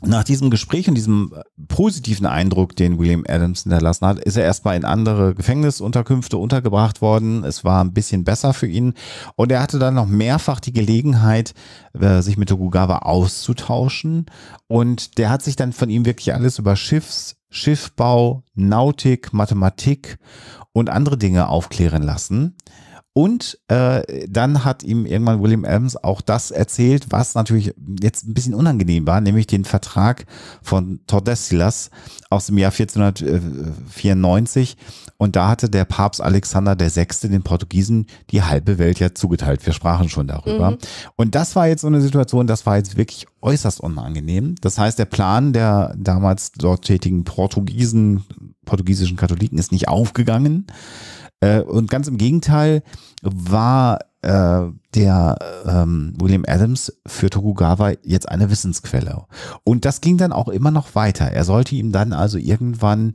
nach diesem Gespräch und diesem äh, positiven Eindruck, den William Adams hinterlassen hat, ist er erstmal in andere Gefängnisunterkünfte untergebracht worden. Es war ein bisschen besser für ihn. Und er hatte dann noch mehrfach die Gelegenheit, äh, sich mit Tokugawa auszutauschen. Und der hat sich dann von ihm wirklich alles über Schiffs, Schiffbau, Nautik, Mathematik und andere Dinge aufklären lassen. Und äh, dann hat ihm irgendwann William Evans auch das erzählt, was natürlich jetzt ein bisschen unangenehm war, nämlich den Vertrag von Tordesillas aus dem Jahr 1494. Und da hatte der Papst Alexander VI. den Portugiesen die halbe Welt ja zugeteilt. Wir sprachen schon darüber. Mhm. Und das war jetzt so eine Situation, das war jetzt wirklich äußerst unangenehm. Das heißt, der Plan der damals dort tätigen Portugiesen, portugiesischen Katholiken ist nicht aufgegangen. Äh, und ganz im Gegenteil war äh, der ähm, William Adams für Tokugawa jetzt eine Wissensquelle. Und das ging dann auch immer noch weiter. Er sollte ihm dann also irgendwann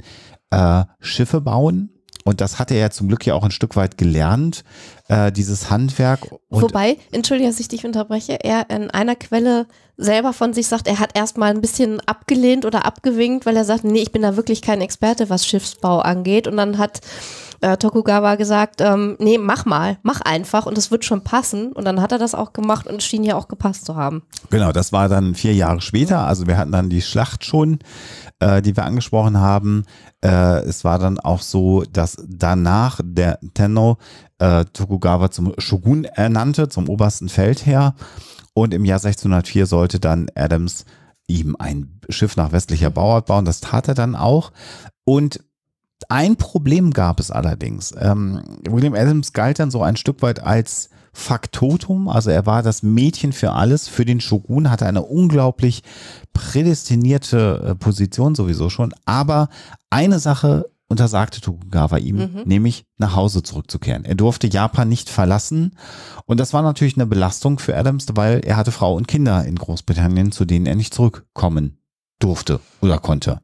äh, Schiffe bauen. Und das hatte er zum Glück ja auch ein Stück weit gelernt, äh, dieses Handwerk. Wobei, entschuldige, dass ich dich unterbreche, er in einer Quelle selber von sich sagt, er hat erstmal ein bisschen abgelehnt oder abgewinkt, weil er sagt, nee, ich bin da wirklich kein Experte, was Schiffsbau angeht. Und dann hat äh, Tokugawa gesagt, ähm, nee, mach mal, mach einfach und es wird schon passen. Und dann hat er das auch gemacht und es schien ja auch gepasst zu haben. Genau, das war dann vier Jahre später. Also wir hatten dann die Schlacht schon, äh, die wir angesprochen haben. Äh, es war dann auch so, dass danach der Tenno äh, Tokugawa zum Shogun ernannte, äh, zum obersten Feldherr. Und im Jahr 1604 sollte dann Adams ihm ein Schiff nach westlicher Bauart bauen. Das tat er dann auch. Und ein Problem gab es allerdings. Ähm, William Adams galt dann so ein Stück weit als Faktotum, also er war das Mädchen für alles, für den Shogun, hatte eine unglaublich prädestinierte äh, Position sowieso schon. Aber eine Sache untersagte Tokugawa ihm, mhm. nämlich nach Hause zurückzukehren. Er durfte Japan nicht verlassen und das war natürlich eine Belastung für Adams, weil er hatte Frau und Kinder in Großbritannien, zu denen er nicht zurückkommen durfte oder konnte.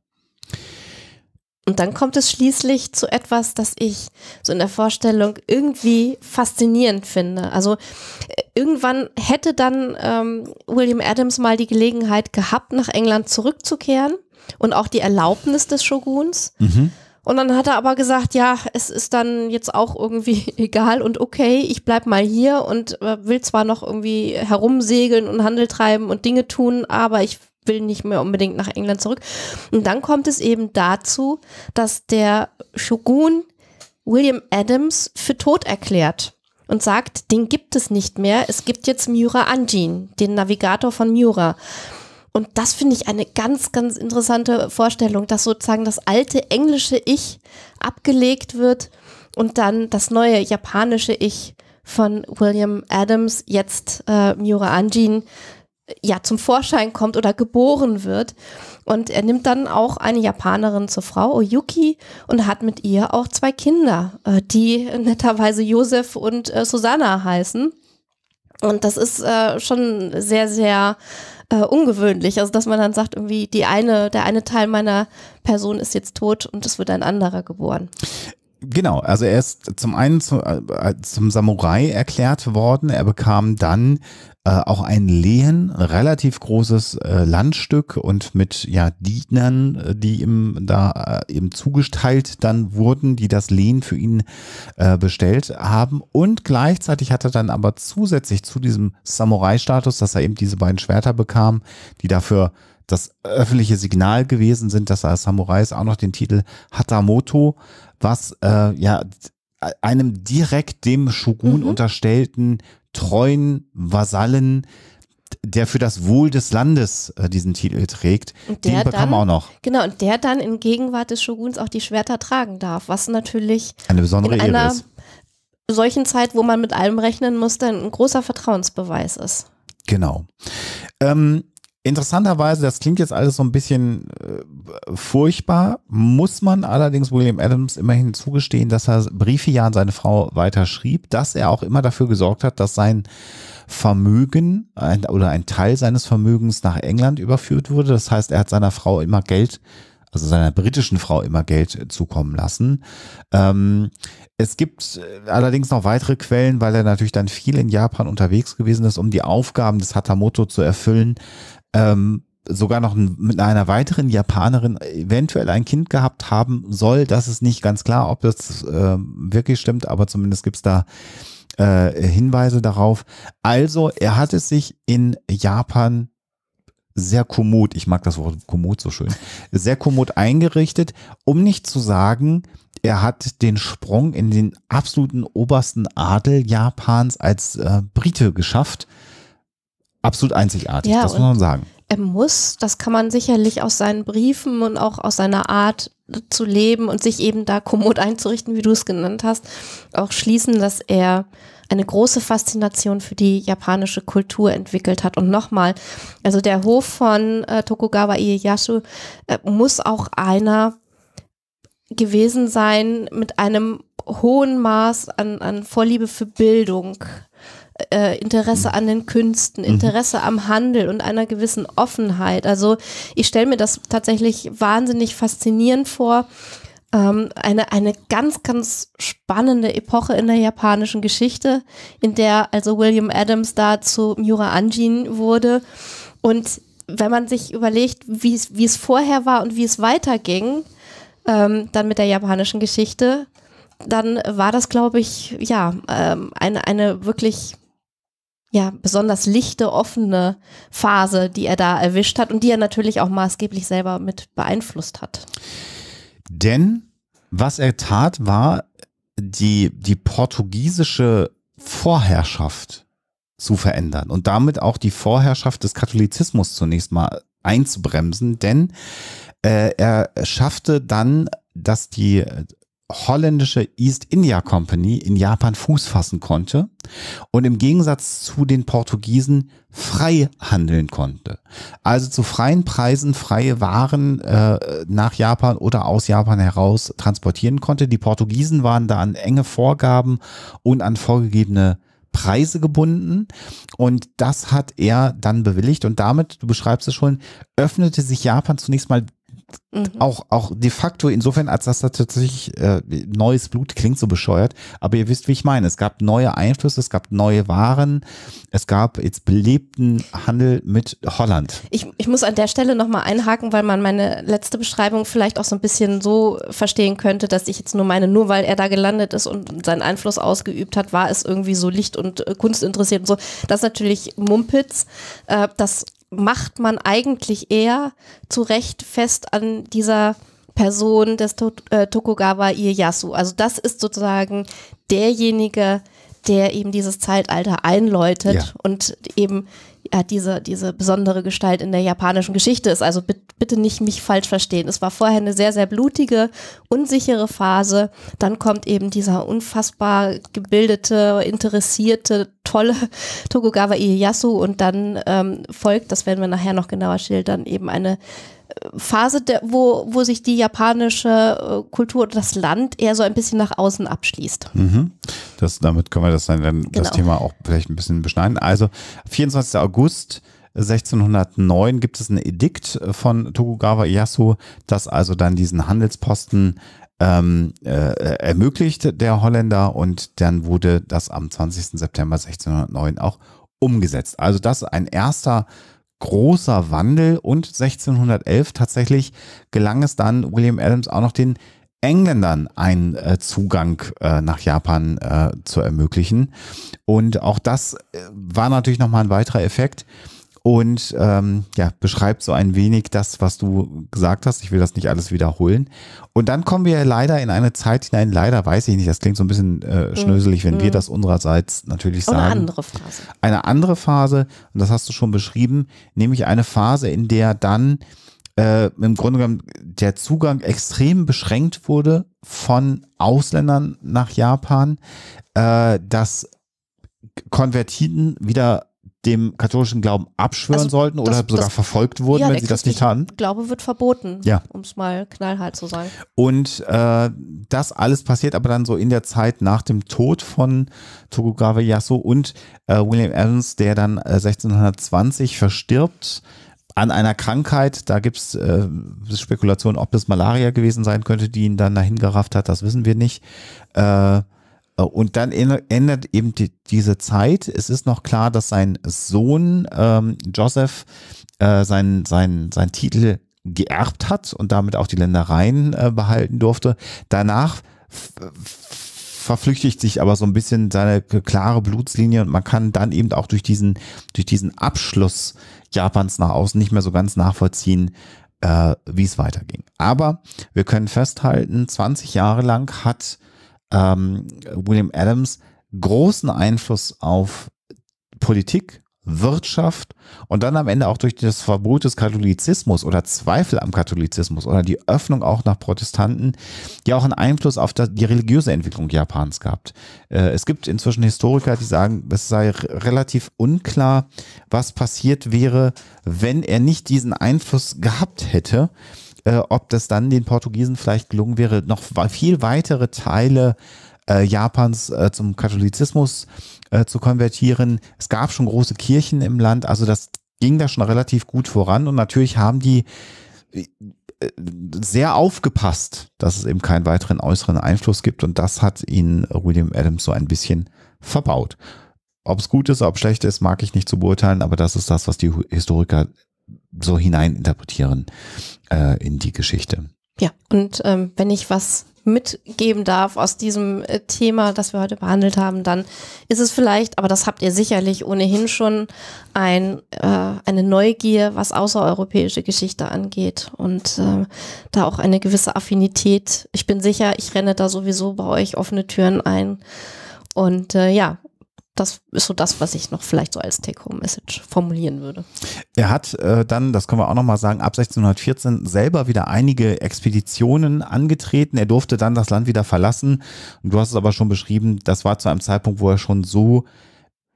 Und dann kommt es schließlich zu etwas, das ich so in der Vorstellung irgendwie faszinierend finde. Also äh, irgendwann hätte dann ähm, William Adams mal die Gelegenheit gehabt, nach England zurückzukehren und auch die Erlaubnis des Shoguns. Mhm. Und dann hat er aber gesagt, ja, es ist dann jetzt auch irgendwie egal und okay, ich bleib mal hier und äh, will zwar noch irgendwie herumsegeln und Handel treiben und Dinge tun, aber ich will nicht mehr unbedingt nach England zurück. Und dann kommt es eben dazu, dass der Shogun William Adams für tot erklärt und sagt, den gibt es nicht mehr. Es gibt jetzt Mura Anjin, den Navigator von Mura. Und das finde ich eine ganz, ganz interessante Vorstellung, dass sozusagen das alte englische Ich abgelegt wird und dann das neue japanische Ich von William Adams, jetzt äh, Miura Anjin, ja, zum Vorschein kommt oder geboren wird. Und er nimmt dann auch eine Japanerin zur Frau, Oyuki, und hat mit ihr auch zwei Kinder, äh, die netterweise Josef und äh, Susanna heißen. Und das ist äh, schon sehr, sehr äh, ungewöhnlich. Also, dass man dann sagt, irgendwie, die eine, der eine Teil meiner Person ist jetzt tot und es wird ein anderer geboren. Genau, also er ist zum einen zu, äh, äh zum Samurai erklärt worden, er bekam dann äh, auch ein Lehen, relativ großes äh, Landstück und mit ja Dienern, äh, die ihm da äh, ihm zugesteilt dann wurden, die das Lehen für ihn äh, bestellt haben. Und gleichzeitig hat er dann aber zusätzlich zu diesem Samurai-Status, dass er eben diese beiden Schwerter bekam, die dafür das öffentliche Signal gewesen sind, dass er als Samurai ist, auch noch den Titel Hatamoto, was äh, ja einem direkt dem Shogun mhm. unterstellten treuen Vasallen, der für das Wohl des Landes äh, diesen Titel trägt, den bekam dann, auch noch. Genau, und der dann in Gegenwart des Shoguns auch die Schwerter tragen darf, was natürlich eine besondere in Ehre einer ist. solchen Zeit, wo man mit allem rechnen muss, dann ein großer Vertrauensbeweis ist. Genau. Ähm, Interessanterweise, das klingt jetzt alles so ein bisschen äh, furchtbar, muss man allerdings William Adams immerhin zugestehen, dass er Briefe ja an seine Frau weiterschrieb, dass er auch immer dafür gesorgt hat, dass sein Vermögen ein, oder ein Teil seines Vermögens nach England überführt wurde. Das heißt, er hat seiner Frau immer Geld also seiner britischen Frau immer Geld zukommen lassen. Ähm, es gibt äh, allerdings noch weitere Quellen, weil er natürlich dann viel in Japan unterwegs gewesen ist, um die Aufgaben des Hatamoto zu erfüllen, ähm, sogar noch mit einer weiteren Japanerin eventuell ein Kind gehabt haben soll. Das ist nicht ganz klar, ob das äh, wirklich stimmt, aber zumindest gibt es da äh, Hinweise darauf. Also, er hat es sich in Japan sehr kommod, ich mag das Wort kommod so schön, sehr kommod eingerichtet, um nicht zu sagen, er hat den Sprung in den absoluten obersten Adel Japans als äh, Brite geschafft absolut einzigartig, ja, das muss man sagen. Er muss, das kann man sicherlich aus seinen Briefen und auch aus seiner Art zu leben und sich eben da kommod einzurichten, wie du es genannt hast, auch schließen, dass er eine große Faszination für die japanische Kultur entwickelt hat. Und nochmal, also der Hof von äh, Tokugawa Ieyasu äh, muss auch einer gewesen sein mit einem hohen Maß an, an Vorliebe für Bildung, äh, Interesse mhm. an den Künsten, mhm. Interesse mhm. am Handel und einer gewissen Offenheit. Also ich stelle mir das tatsächlich wahnsinnig faszinierend vor. Ähm, eine, eine ganz, ganz spannende Epoche in der japanischen Geschichte, in der also William Adams da zu Miura Anjin wurde. Und wenn man sich überlegt, wie es, vorher war und wie es weiterging, ähm, dann mit der japanischen Geschichte, dann war das, glaube ich, ja, ähm, eine, eine wirklich ja, besonders lichte, offene Phase, die er da erwischt hat und die er natürlich auch maßgeblich selber mit beeinflusst hat. Denn was er tat, war die, die portugiesische Vorherrschaft zu verändern und damit auch die Vorherrschaft des Katholizismus zunächst mal einzubremsen, denn äh, er schaffte dann, dass die holländische East India Company in Japan Fuß fassen konnte und im Gegensatz zu den Portugiesen frei handeln konnte. Also zu freien Preisen freie Waren äh, nach Japan oder aus Japan heraus transportieren konnte. Die Portugiesen waren da an enge Vorgaben und an vorgegebene Preise gebunden und das hat er dann bewilligt und damit, du beschreibst es schon, öffnete sich Japan zunächst mal mhm. auch, auch de facto insofern, als dass da tatsächlich äh, neues Blut klingt so bescheuert, aber ihr wisst, wie ich meine. Es gab neue Einflüsse, es gab neue Waren, es gab jetzt belebten Handel mit Holland. Ich, ich muss an der Stelle nochmal einhaken, weil man meine letzte Beschreibung vielleicht auch so ein bisschen so verstehen könnte, dass ich jetzt nur meine, nur weil er da gelandet ist und seinen Einfluss ausgeübt hat, war es irgendwie so Licht- und äh, Kunst interessiert und so. Das ist natürlich Mumpitz. Äh, das macht man eigentlich eher zu Recht fest an dieser Person des äh, Tokugawa Ieyasu. Also das ist sozusagen derjenige, der eben dieses Zeitalter einläutet ja. und eben ja, diese, diese besondere Gestalt in der japanischen Geschichte ist. Also bitte, nicht mich falsch verstehen. Es war vorher eine sehr, sehr blutige, unsichere Phase. Dann kommt eben dieser unfassbar gebildete, interessierte, tolle Tokugawa Ieyasu und dann ähm, folgt, das werden wir nachher noch genauer schildern, eben eine Phase, wo, wo sich die japanische äh, Kultur oder das Land eher so ein bisschen nach außen abschließt. Mhm. Das, damit können wir das dann, dann genau. das Thema auch vielleicht ein bisschen beschneiden. Also 24. August 1609 gibt es ein Edikt äh, von Tokugawa Ieyasu, das also dann diesen Handelsposten ähm, äh, äh ermöglicht der Holländer und dann wurde das am 20. September 1609 auch umgesetzt. Also das ist ein erster großer Wandel und 1611 tatsächlich gelang es dann William Adams auch noch den Engländern einen äh, Zugang äh, nach Japan äh, zu ermöglichen. Und auch das äh, war natürlich nochmal ein weiterer Effekt und ähm, ja, beschreibt so ein wenig das, was du gesagt hast. Ich will das nicht alles wiederholen. Und dann kommen wir leider in eine Zeit hinein, leider weiß ich nicht, das klingt so ein bisschen äh, mhm. schnöselig, wenn mm. wir mhm. das unsererseits natürlich sagen. Eine andere Phase. Eine andere Phase, und das hast du schon beschrieben, nämlich eine Phase, in der dann äh, im Grunde genommen der Zugang extrem beschränkt wurde von Ausländern nach Japan, äh, dass Konvertiten wieder dem katholischen Glauben abschwören also, sollten oder das, sogar das, verfolgt wurden, ja, wenn sie das nicht taten. Glaube wird verboten, ja. um es mal knallhart zu sagen. Und äh, das alles passiert aber dann so in der Zeit nach dem Tod von Tokugawa Yasuo und äh, William Adams, der dann äh, 1620 verstirbt an einer Krankheit. Da gibt es äh, Spekulationen, ob das Malaria gewesen sein könnte, die ihn dann dahin gerafft hat. Das wissen wir nicht. Äh, äh, und dann ändert eben die, diese Zeit. Es ist noch klar, dass sein Sohn ähm, Joseph äh, seinen sein, sein Titel geerbt hat und damit auch die Ländereien äh, behalten durfte. Danach verflüchtigt sich aber so ein bisschen seine klare Blutslinie und man kann dann eben auch durch diesen, durch diesen Abschluss Japans nach außen nicht mehr so ganz nachvollziehen, äh, wie es weiterging. Aber wir können festhalten, 20 Jahre lang hat ähm, William Adams großen Einfluss auf Politik, Wirtschaft und dann am Ende auch durch das Verbot des Katholizismus oder Zweifel am Katholizismus oder die Öffnung auch nach Protestanten, ja auch einen Einfluss auf die religiöse Entwicklung Japans gehabt. Äh, es gibt inzwischen Historiker, die sagen, es sei relativ unklar, was passiert wäre, wenn er nicht diesen Einfluss gehabt hätte äh, ob das dann den Portugiesen vielleicht gelungen wäre, noch viel weitere Teile äh, Japans äh, zum Katholizismus äh, zu konvertieren. Es gab schon große Kirchen im Land, also das ging da schon relativ gut voran und natürlich haben die äh, sehr aufgepasst, dass es eben keinen weiteren äußeren Einfluss gibt und das hat ihnen William Adams so ein bisschen verbaut. Ob es gut ist, ob schlecht ist, mag ich nicht zu beurteilen, aber das ist das, was die Historiker so hineininterpretieren äh, in die Geschichte. Ja, und ähm, wenn ich was mitgeben darf aus diesem äh, Thema, das wir heute behandelt haben, dann ist es vielleicht, aber das habt ihr sicherlich ohnehin schon, ein, äh, eine Neugier, was außereuropäische Geschichte angeht und äh, da auch eine gewisse Affinität. Ich bin sicher, ich renne da sowieso bei euch offene Türen ein. Und äh, ja, das ist so das, was ich noch vielleicht so als Take-Home-Message formulieren würde. Er hat äh, dann, das können wir auch nochmal sagen, ab 1614 selber wieder einige Expeditionen angetreten. Er durfte dann das Land wieder verlassen. Und du hast es aber schon beschrieben, das war zu einem Zeitpunkt, wo er schon so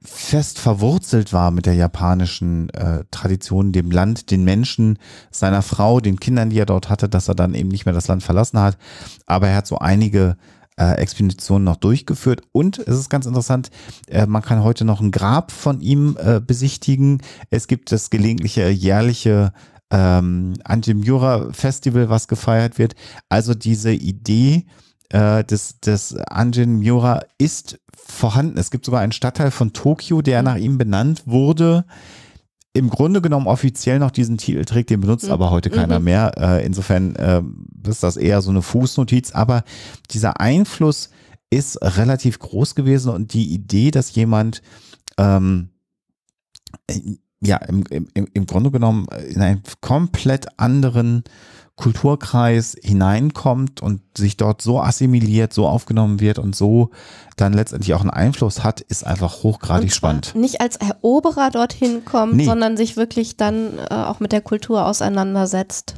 fest verwurzelt war mit der japanischen äh, Tradition, dem Land, den Menschen, seiner Frau, den Kindern, die er dort hatte, dass er dann eben nicht mehr das Land verlassen hat. Aber er hat so einige äh, Expeditionen noch durchgeführt. Und es ist ganz interessant, äh, man kann heute noch ein Grab von ihm äh, besichtigen. Es gibt das gelegentliche jährliche ähm, Antimura-Festival, was gefeiert wird. Also diese Idee äh, des, des anjin Mura ist vorhanden. Es gibt sogar einen Stadtteil von Tokio, der mhm. nach ihm benannt wurde im Grunde genommen offiziell noch diesen Titel trägt, den benutzt mhm. aber heute keiner mhm. mehr. Äh, insofern äh, ist das eher so eine Fußnotiz, aber dieser Einfluss ist relativ groß gewesen und die Idee, dass jemand ähm, äh, ja im, im, im Grunde genommen in einem komplett anderen Kulturkreis hineinkommt und sich dort so assimiliert, so aufgenommen wird und so dann letztendlich auch einen Einfluss hat, ist einfach hochgradig spannend. Nicht als Eroberer dorthin kommt, nee. sondern sich wirklich dann äh, auch mit der Kultur auseinandersetzt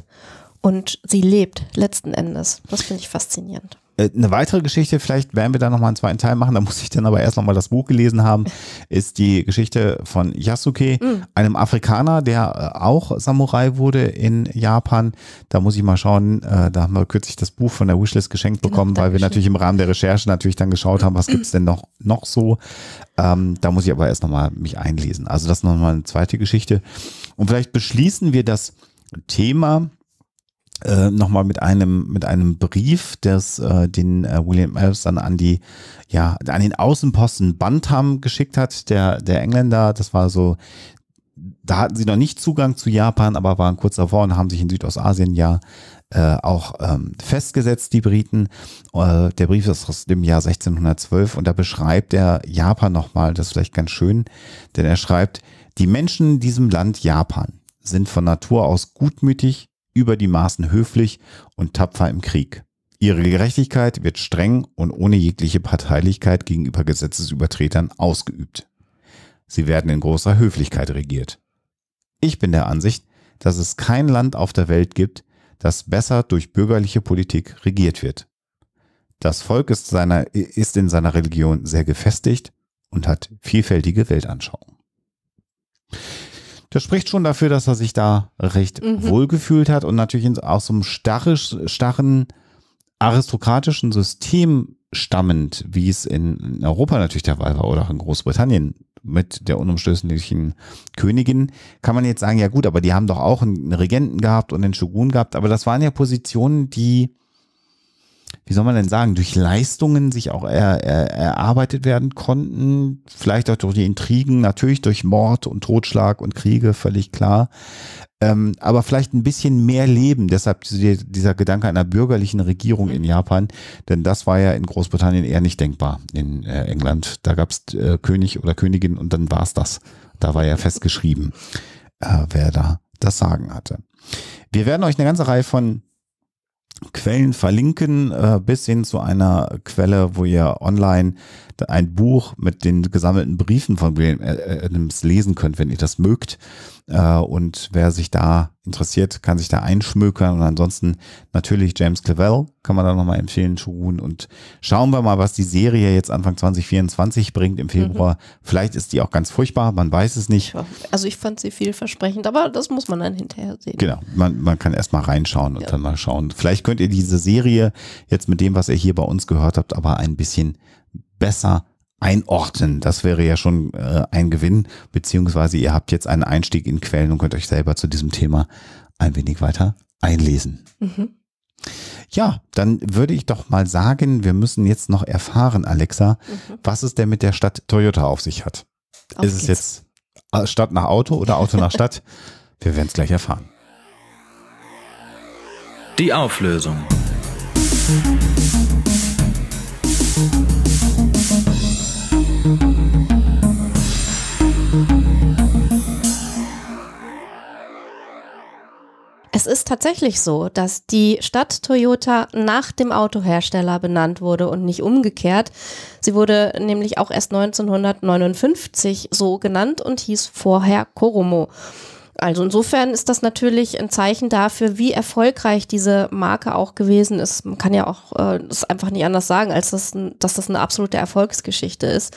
und sie lebt letzten Endes. Das finde ich faszinierend. Äh, eine weitere Geschichte, vielleicht werden wir da nochmal einen zweiten Teil machen, da muss ich dann aber erst nochmal das Buch gelesen haben, ist die Geschichte von Yasuke, mhm. einem Afrikaner, der äh, auch Samurai wurde in Japan. Da muss ich mal schauen, äh, da haben wir kürzlich das Buch von der Wishlist geschenkt genau, bekommen, weil wir natürlich im Rahmen der Recherche natürlich dann geschaut haben, was gibt's denn noch, noch so. Ähm, da muss ich aber erst nochmal mich einlesen. Also das nochmal eine zweite Geschichte. Und vielleicht beschließen wir das Thema äh, nochmal mit einem mit einem Brief, des, äh, den äh, William Ellis dann an die ja an den Außenposten Bantam geschickt hat, der der Engländer. Das war so, da hatten sie noch nicht Zugang zu Japan, aber waren kurz davor und haben sich in Südostasien ja äh, auch ähm, festgesetzt, die Briten. Äh, der Brief ist aus dem Jahr 1612 und da beschreibt er Japan nochmal, das ist vielleicht ganz schön, denn er schreibt, die Menschen in diesem Land Japan sind von Natur aus gutmütig, über die Maßen höflich und tapfer im Krieg. Ihre Gerechtigkeit wird streng und ohne jegliche Parteilichkeit gegenüber Gesetzesübertretern ausgeübt. Sie werden in großer Höflichkeit regiert. Ich bin der Ansicht, dass es kein Land auf der Welt gibt, das besser durch bürgerliche Politik regiert wird. Das Volk ist, seiner, ist in seiner Religion sehr gefestigt und hat vielfältige Weltanschauungen das spricht schon dafür, dass er sich da recht mhm. gefühlt hat und natürlich aus so einem starrisch, starren aristokratischen System stammend, wie es in Europa natürlich der Fall war oder auch in Großbritannien mit der unumstößlichen Königin, kann man jetzt sagen, ja gut, aber die haben doch auch einen Regenten gehabt und einen Shogun gehabt, aber das waren ja Positionen, die wie soll man denn sagen, durch Leistungen sich auch er, er, erarbeitet werden konnten. Vielleicht auch durch die Intrigen, natürlich durch Mord und Totschlag und Kriege, völlig klar. Ähm, aber vielleicht ein bisschen mehr Leben. Deshalb dieser Gedanke einer bürgerlichen Regierung in Japan, denn das war ja in Großbritannien eher nicht denkbar in äh, England. Da gab es äh, König oder Königin und dann war es das. Da war ja festgeschrieben, äh, wer da das Sagen hatte. Wir werden euch eine ganze Reihe von Quellen verlinken, äh, bis hin zu einer Quelle, wo ihr online ein Buch mit den gesammelten Briefen von William Adams lesen könnt, wenn ihr das mögt. Äh, und wer sich da interessiert, kann sich da einschmökern. Und ansonsten natürlich James Clavell kann man da nochmal empfehlen zu Und schauen wir mal, was die Serie jetzt Anfang 2024 bringt im Februar. Mhm. Vielleicht ist die auch ganz furchtbar, man weiß es nicht. Also ich fand sie vielversprechend, aber das muss man dann hinterher sehen. Genau, man, man kann erstmal reinschauen ja. und dann mal schauen. Vielleicht könnt ihr diese Serie jetzt mit dem, was ihr hier bei uns gehört habt, aber ein bisschen besser einordnen. Das wäre ja schon äh, ein Gewinn, beziehungsweise ihr habt jetzt einen Einstieg in Quellen und könnt euch selber zu diesem Thema ein wenig weiter einlesen. Mhm. Ja, dann würde ich doch mal sagen, wir müssen jetzt noch erfahren, Alexa, mhm. was es denn mit der Stadt Toyota auf sich hat. Auf Ist geht's. es jetzt äh, Stadt nach Auto oder Auto nach Stadt? Wir werden es gleich erfahren. Die Auflösung. Es ist tatsächlich so, dass die Stadt Toyota nach dem Autohersteller benannt wurde und nicht umgekehrt. Sie wurde nämlich auch erst 1959 so genannt und hieß vorher Koromo. Also insofern ist das natürlich ein Zeichen dafür, wie erfolgreich diese Marke auch gewesen ist. Man kann ja auch äh, das einfach nicht anders sagen, als dass, dass das eine absolute Erfolgsgeschichte ist.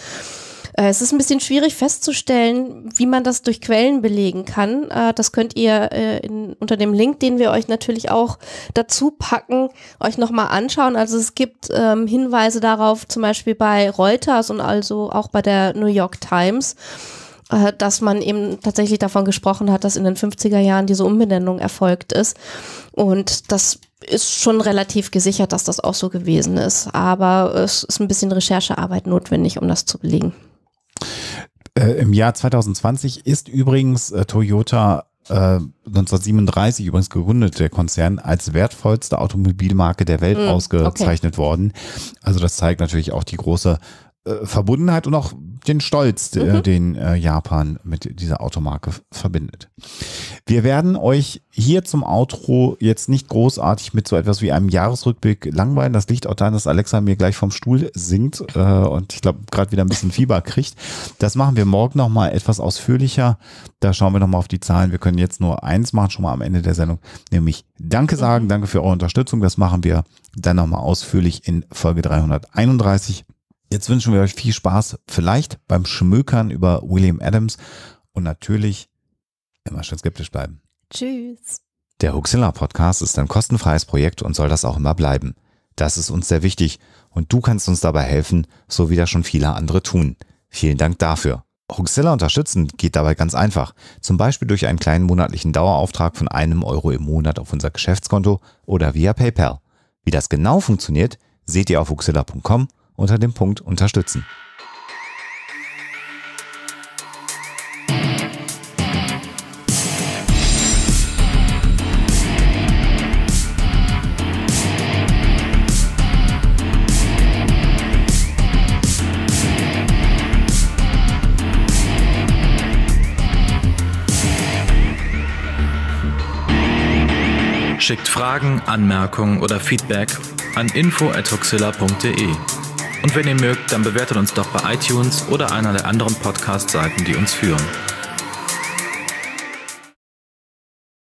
Äh, es ist ein bisschen schwierig festzustellen, wie man das durch Quellen belegen kann. Äh, das könnt ihr äh, in, unter dem Link, den wir euch natürlich auch dazu packen, euch nochmal anschauen. Also es gibt ähm, Hinweise darauf, zum Beispiel bei Reuters und also auch bei der New York Times dass man eben tatsächlich davon gesprochen hat, dass in den 50er Jahren diese Umbenennung erfolgt ist. Und das ist schon relativ gesichert, dass das auch so gewesen ist. Aber es ist ein bisschen Recherchearbeit notwendig, um das zu belegen. Äh, Im Jahr 2020 ist übrigens äh, Toyota 1937 äh, übrigens gegründet, der Konzern, als wertvollste Automobilmarke der Welt mm, ausgezeichnet okay. worden. Also das zeigt natürlich auch die große äh, Verbundenheit und auch den Stolz, äh, mhm. äh, den äh, Japan mit dieser Automarke verbindet. Wir werden euch hier zum Outro jetzt nicht großartig mit so etwas wie einem Jahresrückblick langweilen. Das liegt auch daran, dass Alexa mir gleich vom Stuhl sinkt äh, und ich glaube gerade wieder ein bisschen Fieber kriegt. Das machen wir morgen nochmal etwas ausführlicher. Da schauen wir nochmal auf die Zahlen. Wir können jetzt nur eins machen, schon mal am Ende der Sendung, nämlich Danke sagen, mhm. danke für eure Unterstützung. Das machen wir dann nochmal ausführlich in Folge 331. Jetzt wünschen wir euch viel Spaß, vielleicht beim Schmökern über William Adams und natürlich immer schön skeptisch bleiben. Tschüss. Der Huxilla Podcast ist ein kostenfreies Projekt und soll das auch immer bleiben. Das ist uns sehr wichtig und du kannst uns dabei helfen, so wie das schon viele andere tun. Vielen Dank dafür. Huxilla unterstützen geht dabei ganz einfach. Zum Beispiel durch einen kleinen monatlichen Dauerauftrag von einem Euro im Monat auf unser Geschäftskonto oder via PayPal. Wie das genau funktioniert, seht ihr auf huxilla.com unter dem Punkt Unterstützen. Schickt Fragen, Anmerkungen oder Feedback an info.huxilla.de. Und wenn ihr mögt, dann bewertet uns doch bei iTunes oder einer der anderen Podcast-Seiten, die uns führen.